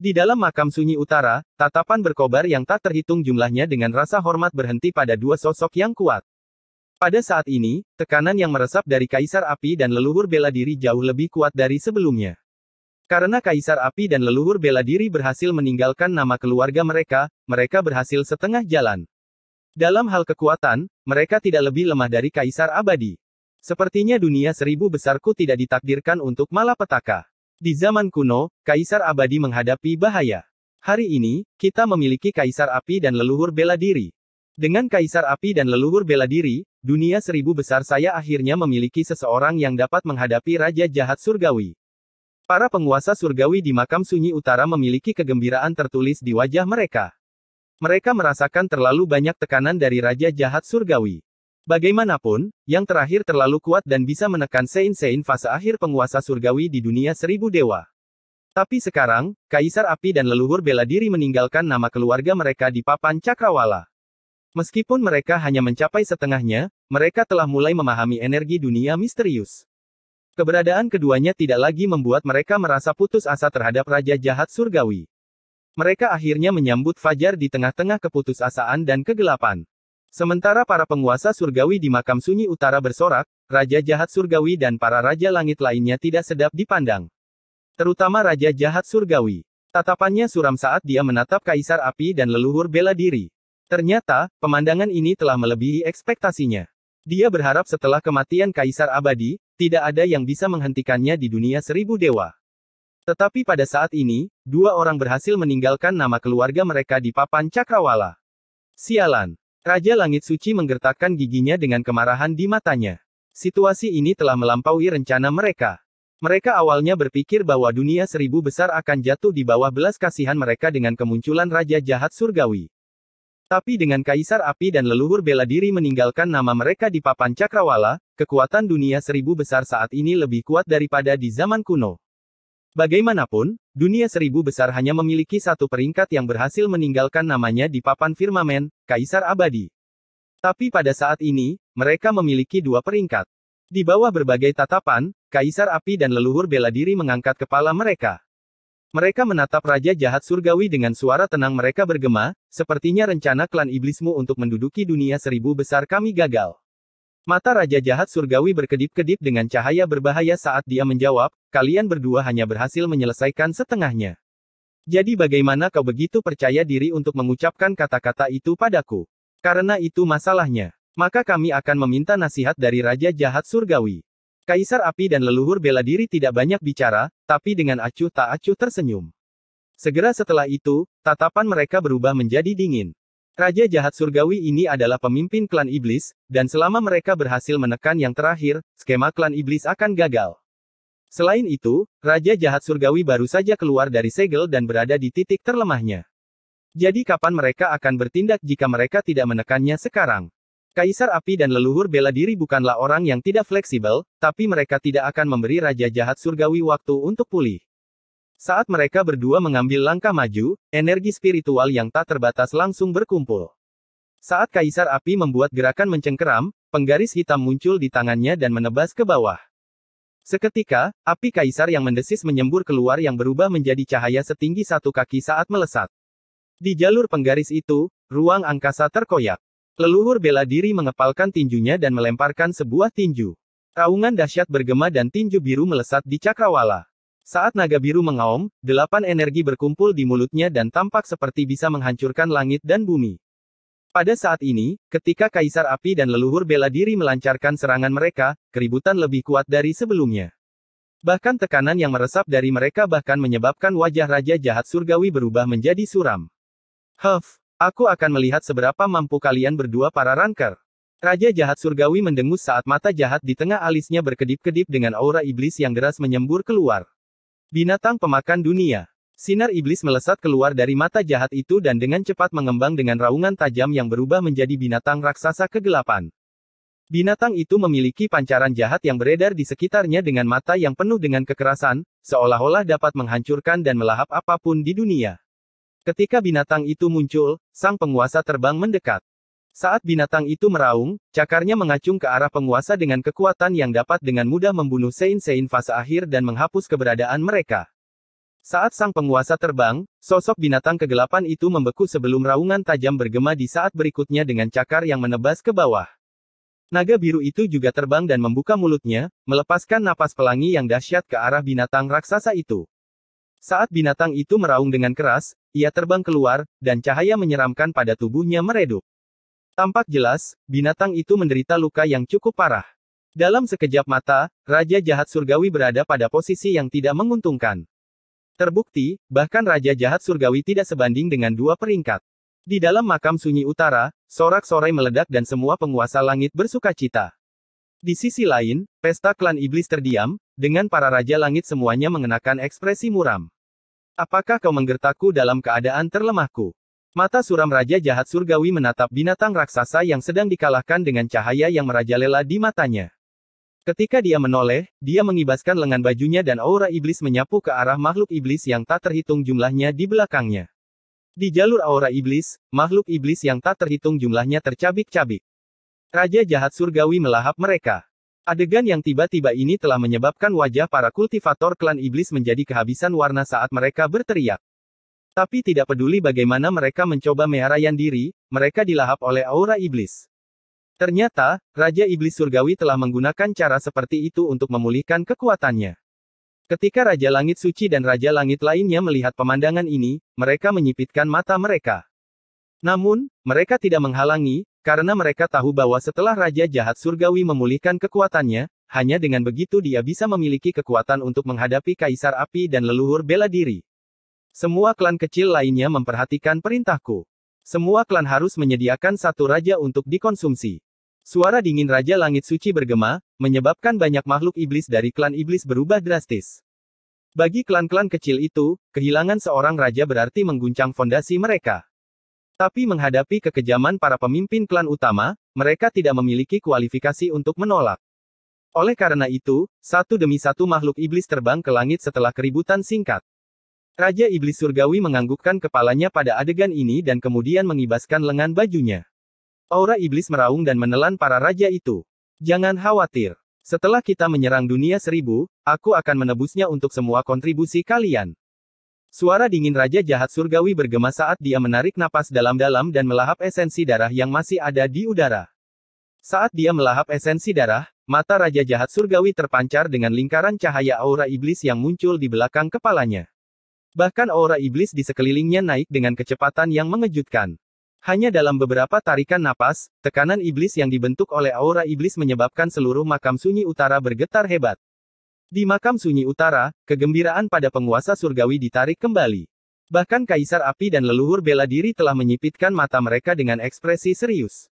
Di dalam makam sunyi utara, tatapan berkobar yang tak terhitung jumlahnya dengan rasa hormat berhenti pada dua sosok yang kuat. Pada saat ini, tekanan yang meresap dari kaisar api dan leluhur bela diri jauh lebih kuat dari sebelumnya. Karena kaisar api dan leluhur bela diri berhasil meninggalkan nama keluarga mereka, mereka berhasil setengah jalan. Dalam hal kekuatan, mereka tidak lebih lemah dari kaisar abadi. Sepertinya dunia seribu besarku tidak ditakdirkan untuk malapetaka. Di zaman kuno, kaisar abadi menghadapi bahaya. Hari ini, kita memiliki kaisar api dan leluhur bela diri. Dengan kaisar api dan leluhur bela diri, Dunia seribu besar saya akhirnya memiliki seseorang yang dapat menghadapi Raja Jahat Surgawi. Para penguasa surgawi di makam sunyi utara memiliki kegembiraan tertulis di wajah mereka. Mereka merasakan terlalu banyak tekanan dari Raja Jahat Surgawi. Bagaimanapun, yang terakhir terlalu kuat dan bisa menekan Sein-Sein fase akhir penguasa surgawi di dunia seribu dewa. Tapi sekarang, Kaisar Api dan leluhur bela diri meninggalkan nama keluarga mereka di papan cakrawala. Meskipun mereka hanya mencapai setengahnya, mereka telah mulai memahami energi dunia misterius. Keberadaan keduanya tidak lagi membuat mereka merasa putus asa terhadap Raja Jahat Surgawi. Mereka akhirnya menyambut fajar di tengah-tengah keputusasaan dan kegelapan. Sementara para penguasa surgawi di makam sunyi utara bersorak, Raja Jahat Surgawi dan para Raja Langit lainnya tidak sedap dipandang. Terutama Raja Jahat Surgawi. Tatapannya suram saat dia menatap Kaisar Api dan leluhur bela diri. Ternyata, pemandangan ini telah melebihi ekspektasinya. Dia berharap setelah kematian Kaisar Abadi, tidak ada yang bisa menghentikannya di dunia seribu dewa. Tetapi pada saat ini, dua orang berhasil meninggalkan nama keluarga mereka di papan cakrawala. Sialan. Raja Langit Suci menggertakkan giginya dengan kemarahan di matanya. Situasi ini telah melampaui rencana mereka. Mereka awalnya berpikir bahwa dunia seribu besar akan jatuh di bawah belas kasihan mereka dengan kemunculan Raja Jahat Surgawi. Tapi dengan kaisar api dan leluhur bela diri meninggalkan nama mereka di papan cakrawala, kekuatan dunia seribu besar saat ini lebih kuat daripada di zaman kuno. Bagaimanapun, dunia seribu besar hanya memiliki satu peringkat yang berhasil meninggalkan namanya di papan firmamen, kaisar abadi. Tapi pada saat ini, mereka memiliki dua peringkat. Di bawah berbagai tatapan, kaisar api dan leluhur bela diri mengangkat kepala mereka. Mereka menatap Raja Jahat Surgawi dengan suara tenang mereka bergema, sepertinya rencana klan iblismu untuk menduduki dunia seribu besar kami gagal. Mata Raja Jahat Surgawi berkedip-kedip dengan cahaya berbahaya saat dia menjawab, kalian berdua hanya berhasil menyelesaikan setengahnya. Jadi bagaimana kau begitu percaya diri untuk mengucapkan kata-kata itu padaku? Karena itu masalahnya. Maka kami akan meminta nasihat dari Raja Jahat Surgawi. Kaisar api dan leluhur bela diri tidak banyak bicara, tapi dengan acuh tak acuh tersenyum. Segera setelah itu, tatapan mereka berubah menjadi dingin. Raja jahat surgawi ini adalah pemimpin klan iblis, dan selama mereka berhasil menekan yang terakhir, skema klan iblis akan gagal. Selain itu, Raja jahat surgawi baru saja keluar dari segel dan berada di titik terlemahnya. Jadi kapan mereka akan bertindak jika mereka tidak menekannya sekarang? Kaisar api dan leluhur bela diri bukanlah orang yang tidak fleksibel, tapi mereka tidak akan memberi raja jahat surgawi waktu untuk pulih. Saat mereka berdua mengambil langkah maju, energi spiritual yang tak terbatas langsung berkumpul. Saat kaisar api membuat gerakan mencengkeram, penggaris hitam muncul di tangannya dan menebas ke bawah. Seketika, api kaisar yang mendesis menyembur keluar yang berubah menjadi cahaya setinggi satu kaki saat melesat. Di jalur penggaris itu, ruang angkasa terkoyak. Leluhur bela diri mengepalkan tinjunya dan melemparkan sebuah tinju. Raungan dahsyat bergema dan tinju biru melesat di cakrawala. Saat naga biru mengaum, delapan energi berkumpul di mulutnya dan tampak seperti bisa menghancurkan langit dan bumi. Pada saat ini, ketika Kaisar Api dan leluhur bela diri melancarkan serangan mereka, keributan lebih kuat dari sebelumnya. Bahkan tekanan yang meresap dari mereka bahkan menyebabkan wajah Raja Jahat Surgawi berubah menjadi suram. Huff, Aku akan melihat seberapa mampu kalian berdua para ranker. Raja jahat surgawi mendengus saat mata jahat di tengah alisnya berkedip-kedip dengan aura iblis yang deras menyembur keluar. Binatang pemakan dunia. Sinar iblis melesat keluar dari mata jahat itu dan dengan cepat mengembang dengan raungan tajam yang berubah menjadi binatang raksasa kegelapan. Binatang itu memiliki pancaran jahat yang beredar di sekitarnya dengan mata yang penuh dengan kekerasan, seolah-olah dapat menghancurkan dan melahap apapun di dunia. Ketika binatang itu muncul, sang penguasa terbang mendekat. Saat binatang itu meraung, cakarnya mengacung ke arah penguasa dengan kekuatan yang dapat dengan mudah membunuh Sein-Sein fase akhir dan menghapus keberadaan mereka. Saat sang penguasa terbang, sosok binatang kegelapan itu membeku sebelum raungan tajam bergema di saat berikutnya dengan cakar yang menebas ke bawah. Naga biru itu juga terbang dan membuka mulutnya, melepaskan napas pelangi yang dahsyat ke arah binatang raksasa itu. Saat binatang itu meraung dengan keras, ia terbang keluar, dan cahaya menyeramkan pada tubuhnya meredup. Tampak jelas, binatang itu menderita luka yang cukup parah. Dalam sekejap mata, Raja Jahat Surgawi berada pada posisi yang tidak menguntungkan. Terbukti, bahkan Raja Jahat Surgawi tidak sebanding dengan dua peringkat. Di dalam makam sunyi utara, sorak-sorai meledak dan semua penguasa langit bersuka cita. Di sisi lain, pesta klan iblis terdiam, dengan para raja langit semuanya mengenakan ekspresi muram. Apakah kau menggertaku dalam keadaan terlemahku? Mata suram raja jahat surgawi menatap binatang raksasa yang sedang dikalahkan dengan cahaya yang merajalela di matanya. Ketika dia menoleh, dia mengibaskan lengan bajunya dan aura iblis menyapu ke arah makhluk iblis yang tak terhitung jumlahnya di belakangnya. Di jalur aura iblis, makhluk iblis yang tak terhitung jumlahnya tercabik-cabik. Raja jahat surgawi melahap mereka. Adegan yang tiba-tiba ini telah menyebabkan wajah para kultivator klan iblis menjadi kehabisan warna saat mereka berteriak. Tapi tidak peduli bagaimana mereka mencoba meharayan diri, mereka dilahap oleh aura iblis. Ternyata, Raja Iblis Surgawi telah menggunakan cara seperti itu untuk memulihkan kekuatannya. Ketika Raja Langit Suci dan Raja Langit lainnya melihat pemandangan ini, mereka menyipitkan mata mereka. Namun, mereka tidak menghalangi, karena mereka tahu bahwa setelah Raja Jahat Surgawi memulihkan kekuatannya, hanya dengan begitu dia bisa memiliki kekuatan untuk menghadapi Kaisar Api dan leluhur bela diri. Semua klan kecil lainnya memperhatikan perintahku. Semua klan harus menyediakan satu raja untuk dikonsumsi. Suara dingin Raja Langit Suci bergema, menyebabkan banyak makhluk iblis dari klan iblis berubah drastis. Bagi klan-klan kecil itu, kehilangan seorang raja berarti mengguncang fondasi mereka. Tapi menghadapi kekejaman para pemimpin klan utama, mereka tidak memiliki kualifikasi untuk menolak. Oleh karena itu, satu demi satu makhluk iblis terbang ke langit setelah keributan singkat. Raja Iblis Surgawi menganggukkan kepalanya pada adegan ini dan kemudian mengibaskan lengan bajunya. Aura iblis meraung dan menelan para raja itu. Jangan khawatir. Setelah kita menyerang dunia seribu, aku akan menebusnya untuk semua kontribusi kalian. Suara dingin Raja Jahat Surgawi bergema saat dia menarik napas dalam-dalam dan melahap esensi darah yang masih ada di udara. Saat dia melahap esensi darah, mata Raja Jahat Surgawi terpancar dengan lingkaran cahaya aura iblis yang muncul di belakang kepalanya. Bahkan aura iblis di sekelilingnya naik dengan kecepatan yang mengejutkan. Hanya dalam beberapa tarikan napas, tekanan iblis yang dibentuk oleh aura iblis menyebabkan seluruh makam sunyi utara bergetar hebat. Di makam sunyi utara, kegembiraan pada penguasa surgawi ditarik kembali. Bahkan kaisar api dan leluhur bela diri telah menyipitkan mata mereka dengan ekspresi serius.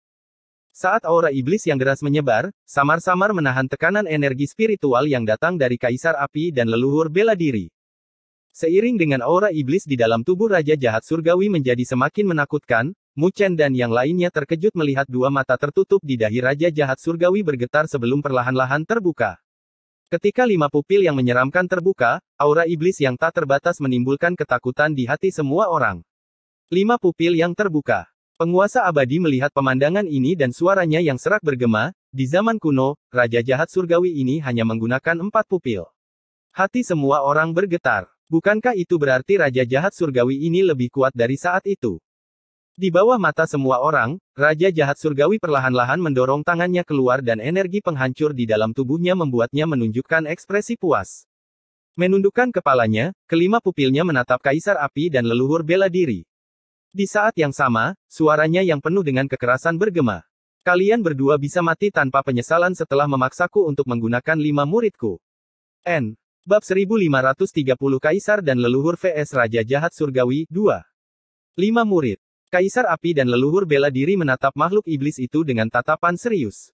Saat aura iblis yang deras menyebar, samar-samar menahan tekanan energi spiritual yang datang dari kaisar api dan leluhur bela diri. Seiring dengan aura iblis di dalam tubuh Raja Jahat Surgawi menjadi semakin menakutkan, Muchen dan yang lainnya terkejut melihat dua mata tertutup di dahi Raja Jahat Surgawi bergetar sebelum perlahan-lahan terbuka. Ketika lima pupil yang menyeramkan terbuka, aura iblis yang tak terbatas menimbulkan ketakutan di hati semua orang. Lima pupil yang terbuka. Penguasa abadi melihat pemandangan ini dan suaranya yang serak bergema, di zaman kuno, Raja Jahat Surgawi ini hanya menggunakan empat pupil. Hati semua orang bergetar. Bukankah itu berarti Raja Jahat Surgawi ini lebih kuat dari saat itu? Di bawah mata semua orang, Raja Jahat Surgawi perlahan-lahan mendorong tangannya keluar dan energi penghancur di dalam tubuhnya membuatnya menunjukkan ekspresi puas. Menundukkan kepalanya, kelima pupilnya menatap Kaisar Api dan leluhur bela diri. Di saat yang sama, suaranya yang penuh dengan kekerasan bergema. Kalian berdua bisa mati tanpa penyesalan setelah memaksaku untuk menggunakan lima muridku. N. Bab 1530 Kaisar dan Leluhur vs Raja Jahat Surgawi, 2. Lima murid. Kaisar api dan leluhur bela diri menatap makhluk iblis itu dengan tatapan serius.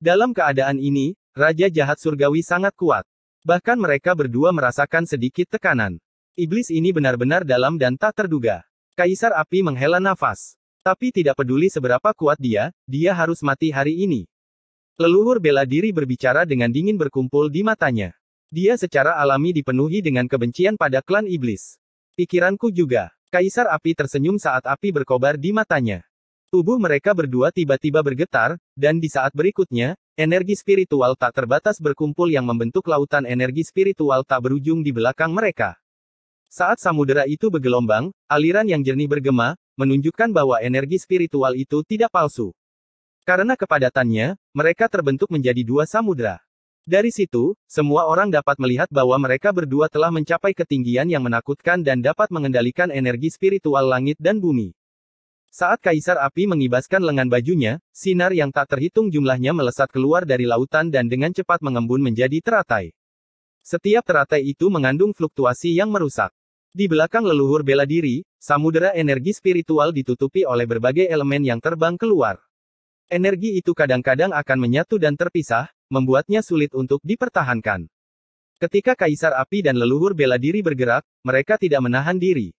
Dalam keadaan ini, Raja jahat surgawi sangat kuat. Bahkan mereka berdua merasakan sedikit tekanan. Iblis ini benar-benar dalam dan tak terduga. Kaisar api menghela nafas. Tapi tidak peduli seberapa kuat dia, dia harus mati hari ini. Leluhur bela diri berbicara dengan dingin berkumpul di matanya. Dia secara alami dipenuhi dengan kebencian pada klan iblis. Pikiranku juga. Kaisar api tersenyum saat api berkobar di matanya. Tubuh mereka berdua tiba-tiba bergetar, dan di saat berikutnya, energi spiritual tak terbatas berkumpul yang membentuk lautan energi spiritual tak berujung di belakang mereka. Saat samudera itu bergelombang, aliran yang jernih bergema, menunjukkan bahwa energi spiritual itu tidak palsu. Karena kepadatannya, mereka terbentuk menjadi dua samudera. Dari situ, semua orang dapat melihat bahwa mereka berdua telah mencapai ketinggian yang menakutkan dan dapat mengendalikan energi spiritual langit dan bumi. Saat Kaisar Api mengibaskan lengan bajunya, sinar yang tak terhitung jumlahnya melesat keluar dari lautan dan dengan cepat mengembun menjadi teratai. Setiap teratai itu mengandung fluktuasi yang merusak. Di belakang leluhur bela diri, samudera energi spiritual ditutupi oleh berbagai elemen yang terbang keluar. Energi itu kadang-kadang akan menyatu dan terpisah, membuatnya sulit untuk dipertahankan. Ketika kaisar api dan leluhur bela diri bergerak, mereka tidak menahan diri.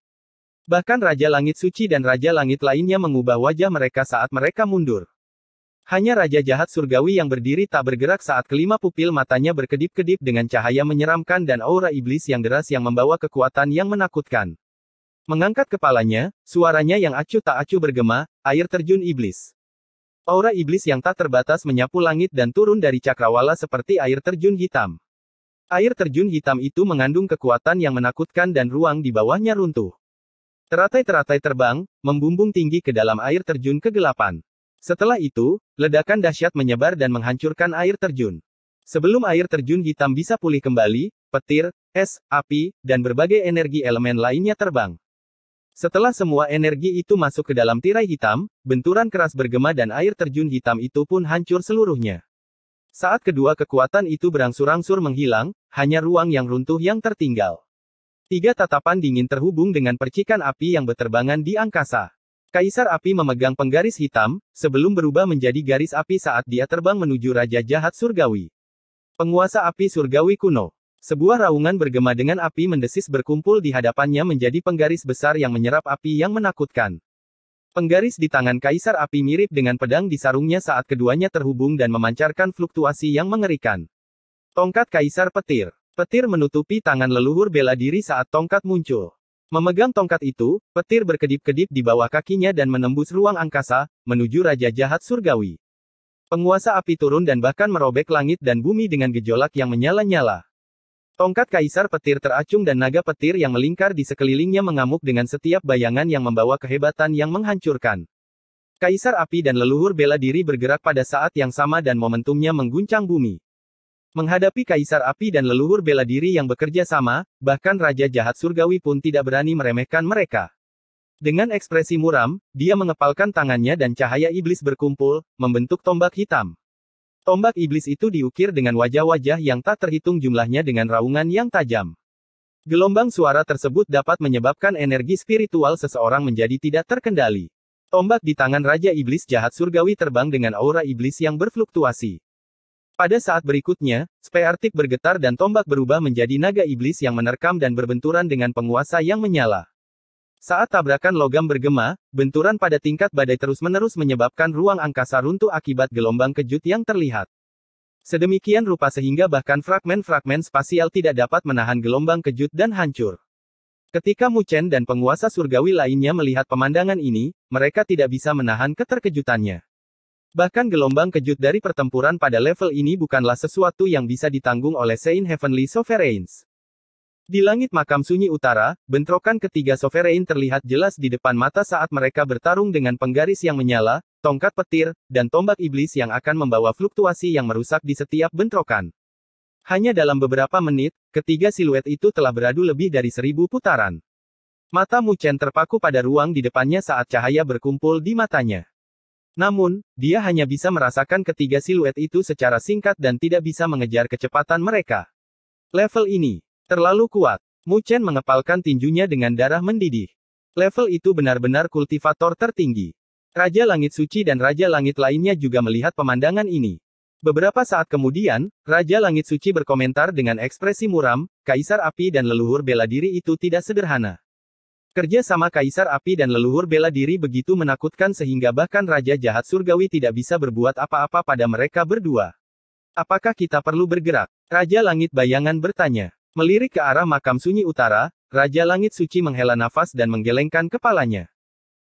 Bahkan Raja Langit Suci dan Raja Langit lainnya mengubah wajah mereka saat mereka mundur. Hanya Raja Jahat Surgawi yang berdiri tak bergerak saat kelima pupil matanya berkedip-kedip dengan cahaya menyeramkan dan aura iblis yang deras yang membawa kekuatan yang menakutkan. Mengangkat kepalanya, suaranya yang acuh tak acuh bergema, air terjun iblis. Aura iblis yang tak terbatas menyapu langit dan turun dari cakrawala seperti air terjun hitam. Air terjun hitam itu mengandung kekuatan yang menakutkan dan ruang di bawahnya runtuh. Teratai-teratai terbang, membumbung tinggi ke dalam air terjun kegelapan. Setelah itu, ledakan dahsyat menyebar dan menghancurkan air terjun. Sebelum air terjun hitam bisa pulih kembali, petir, es, api, dan berbagai energi elemen lainnya terbang. Setelah semua energi itu masuk ke dalam tirai hitam, benturan keras bergema dan air terjun hitam itu pun hancur seluruhnya. Saat kedua kekuatan itu berangsur-angsur menghilang, hanya ruang yang runtuh yang tertinggal. Tiga tatapan dingin terhubung dengan percikan api yang berterbangan di angkasa. Kaisar api memegang penggaris hitam, sebelum berubah menjadi garis api saat dia terbang menuju Raja Jahat Surgawi. Penguasa api surgawi kuno. Sebuah raungan bergema dengan api mendesis berkumpul di hadapannya menjadi penggaris besar yang menyerap api yang menakutkan. Penggaris di tangan kaisar api mirip dengan pedang di sarungnya saat keduanya terhubung dan memancarkan fluktuasi yang mengerikan. Tongkat kaisar petir. Petir menutupi tangan leluhur bela diri saat tongkat muncul. Memegang tongkat itu, petir berkedip-kedip di bawah kakinya dan menembus ruang angkasa, menuju Raja Jahat Surgawi. Penguasa api turun dan bahkan merobek langit dan bumi dengan gejolak yang menyala-nyala. Tongkat kaisar petir teracung dan naga petir yang melingkar di sekelilingnya mengamuk dengan setiap bayangan yang membawa kehebatan yang menghancurkan. Kaisar api dan leluhur bela diri bergerak pada saat yang sama dan momentumnya mengguncang bumi. Menghadapi kaisar api dan leluhur bela diri yang bekerja sama, bahkan raja jahat surgawi pun tidak berani meremehkan mereka. Dengan ekspresi muram, dia mengepalkan tangannya dan cahaya iblis berkumpul, membentuk tombak hitam. Tombak iblis itu diukir dengan wajah-wajah yang tak terhitung jumlahnya dengan raungan yang tajam. Gelombang suara tersebut dapat menyebabkan energi spiritual seseorang menjadi tidak terkendali. Tombak di tangan Raja Iblis jahat surgawi terbang dengan aura iblis yang berfluktuasi. Pada saat berikutnya, Speartik bergetar dan tombak berubah menjadi naga iblis yang menerkam dan berbenturan dengan penguasa yang menyala. Saat tabrakan logam bergema, benturan pada tingkat badai terus-menerus menyebabkan ruang angkasa runtuh akibat gelombang kejut yang terlihat. Sedemikian rupa sehingga bahkan fragmen-fragmen spasial tidak dapat menahan gelombang kejut dan hancur. Ketika Mu Chen dan penguasa surgawi lainnya melihat pemandangan ini, mereka tidak bisa menahan keterkejutannya. Bahkan gelombang kejut dari pertempuran pada level ini bukanlah sesuatu yang bisa ditanggung oleh Saint Heavenly Sovereigns. Di langit makam sunyi utara, bentrokan ketiga sovereign terlihat jelas di depan mata saat mereka bertarung dengan penggaris yang menyala, tongkat petir, dan tombak iblis yang akan membawa fluktuasi yang merusak di setiap bentrokan. Hanya dalam beberapa menit, ketiga siluet itu telah beradu lebih dari seribu putaran. Mata Muchen terpaku pada ruang di depannya saat cahaya berkumpul di matanya. Namun, dia hanya bisa merasakan ketiga siluet itu secara singkat dan tidak bisa mengejar kecepatan mereka. Level ini, Terlalu kuat. Mu Chen mengepalkan tinjunya dengan darah mendidih. Level itu benar-benar kultivator tertinggi. Raja Langit Suci dan Raja Langit lainnya juga melihat pemandangan ini. Beberapa saat kemudian, Raja Langit Suci berkomentar dengan ekspresi muram, Kaisar Api dan leluhur bela diri itu tidak sederhana. Kerja sama Kaisar Api dan leluhur bela diri begitu menakutkan sehingga bahkan Raja Jahat Surgawi tidak bisa berbuat apa-apa pada mereka berdua. Apakah kita perlu bergerak? Raja Langit Bayangan bertanya. Melirik ke arah makam sunyi utara, Raja Langit Suci menghela nafas dan menggelengkan kepalanya.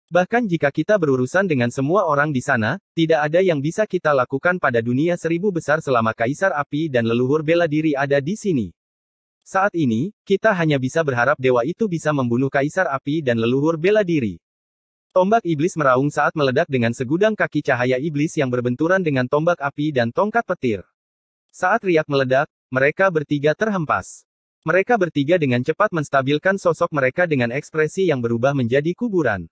Bahkan jika kita berurusan dengan semua orang di sana, tidak ada yang bisa kita lakukan pada dunia seribu besar selama Kaisar Api dan leluhur bela diri ada di sini. Saat ini, kita hanya bisa berharap dewa itu bisa membunuh Kaisar Api dan leluhur bela diri. Tombak iblis meraung saat meledak dengan segudang kaki cahaya iblis yang berbenturan dengan tombak api dan tongkat petir. Saat riak meledak, mereka bertiga terhempas. Mereka bertiga dengan cepat menstabilkan sosok mereka dengan ekspresi yang berubah menjadi kuburan.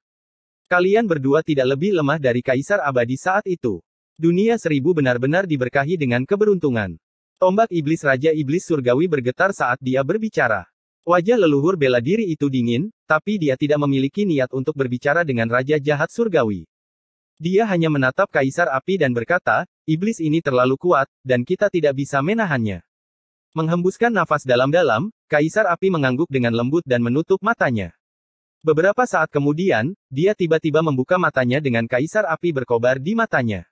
Kalian berdua tidak lebih lemah dari kaisar abadi saat itu. Dunia seribu benar-benar diberkahi dengan keberuntungan. Tombak iblis Raja Iblis Surgawi bergetar saat dia berbicara. Wajah leluhur bela diri itu dingin, tapi dia tidak memiliki niat untuk berbicara dengan Raja Jahat Surgawi. Dia hanya menatap Kaisar Api dan berkata, iblis ini terlalu kuat, dan kita tidak bisa menahannya. Menghembuskan nafas dalam-dalam, Kaisar Api mengangguk dengan lembut dan menutup matanya. Beberapa saat kemudian, dia tiba-tiba membuka matanya dengan kaisar api berkobar di matanya.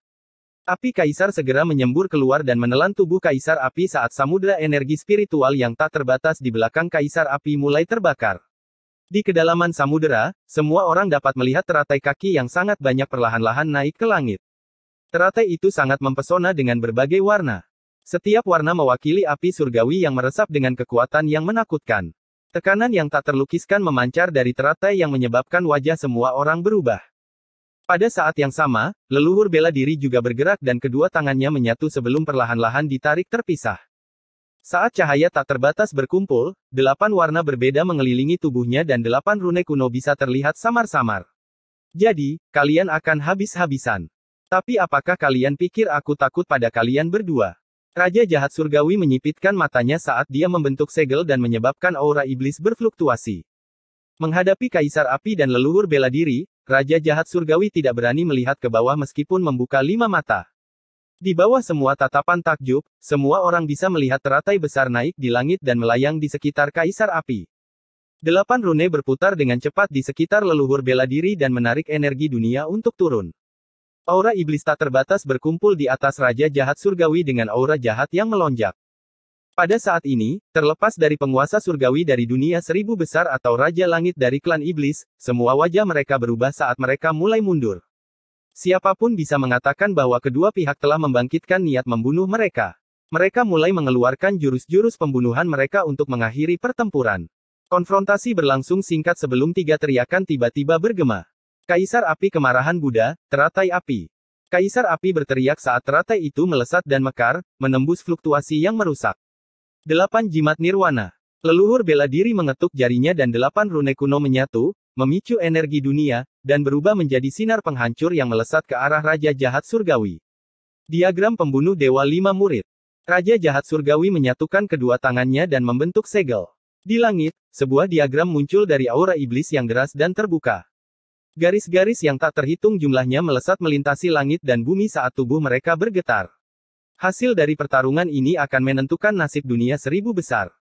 Api kaisar segera menyembur keluar dan menelan tubuh kaisar api saat samudera energi spiritual yang tak terbatas di belakang kaisar api mulai terbakar. Di kedalaman samudera, semua orang dapat melihat teratai kaki yang sangat banyak perlahan-lahan naik ke langit. Teratai itu sangat mempesona dengan berbagai warna. Setiap warna mewakili api surgawi yang meresap dengan kekuatan yang menakutkan. Tekanan yang tak terlukiskan memancar dari teratai yang menyebabkan wajah semua orang berubah. Pada saat yang sama, leluhur bela diri juga bergerak dan kedua tangannya menyatu sebelum perlahan-lahan ditarik terpisah. Saat cahaya tak terbatas berkumpul, delapan warna berbeda mengelilingi tubuhnya dan delapan rune kuno bisa terlihat samar-samar. Jadi, kalian akan habis-habisan. Tapi apakah kalian pikir aku takut pada kalian berdua? Raja jahat surgawi menyipitkan matanya saat dia membentuk segel dan menyebabkan aura iblis berfluktuasi. Menghadapi kaisar api dan leluhur bela diri, Raja jahat surgawi tidak berani melihat ke bawah meskipun membuka lima mata. Di bawah semua tatapan takjub, semua orang bisa melihat teratai besar naik di langit dan melayang di sekitar kaisar api. Delapan rune berputar dengan cepat di sekitar leluhur bela diri dan menarik energi dunia untuk turun. Aura iblis tak terbatas berkumpul di atas Raja Jahat Surgawi dengan aura jahat yang melonjak. Pada saat ini, terlepas dari penguasa surgawi dari dunia seribu besar atau Raja Langit dari klan iblis, semua wajah mereka berubah saat mereka mulai mundur. Siapapun bisa mengatakan bahwa kedua pihak telah membangkitkan niat membunuh mereka. Mereka mulai mengeluarkan jurus-jurus pembunuhan mereka untuk mengakhiri pertempuran. Konfrontasi berlangsung singkat sebelum tiga teriakan tiba-tiba bergema. Kaisar api kemarahan Buddha, teratai api. Kaisar api berteriak saat teratai itu melesat dan mekar, menembus fluktuasi yang merusak. Delapan jimat nirwana. Leluhur bela diri mengetuk jarinya dan delapan rune kuno menyatu, memicu energi dunia, dan berubah menjadi sinar penghancur yang melesat ke arah Raja Jahat Surgawi. Diagram pembunuh Dewa Lima Murid. Raja Jahat Surgawi menyatukan kedua tangannya dan membentuk segel. Di langit, sebuah diagram muncul dari aura iblis yang deras dan terbuka. Garis-garis yang tak terhitung jumlahnya melesat melintasi langit dan bumi saat tubuh mereka bergetar. Hasil dari pertarungan ini akan menentukan nasib dunia seribu besar.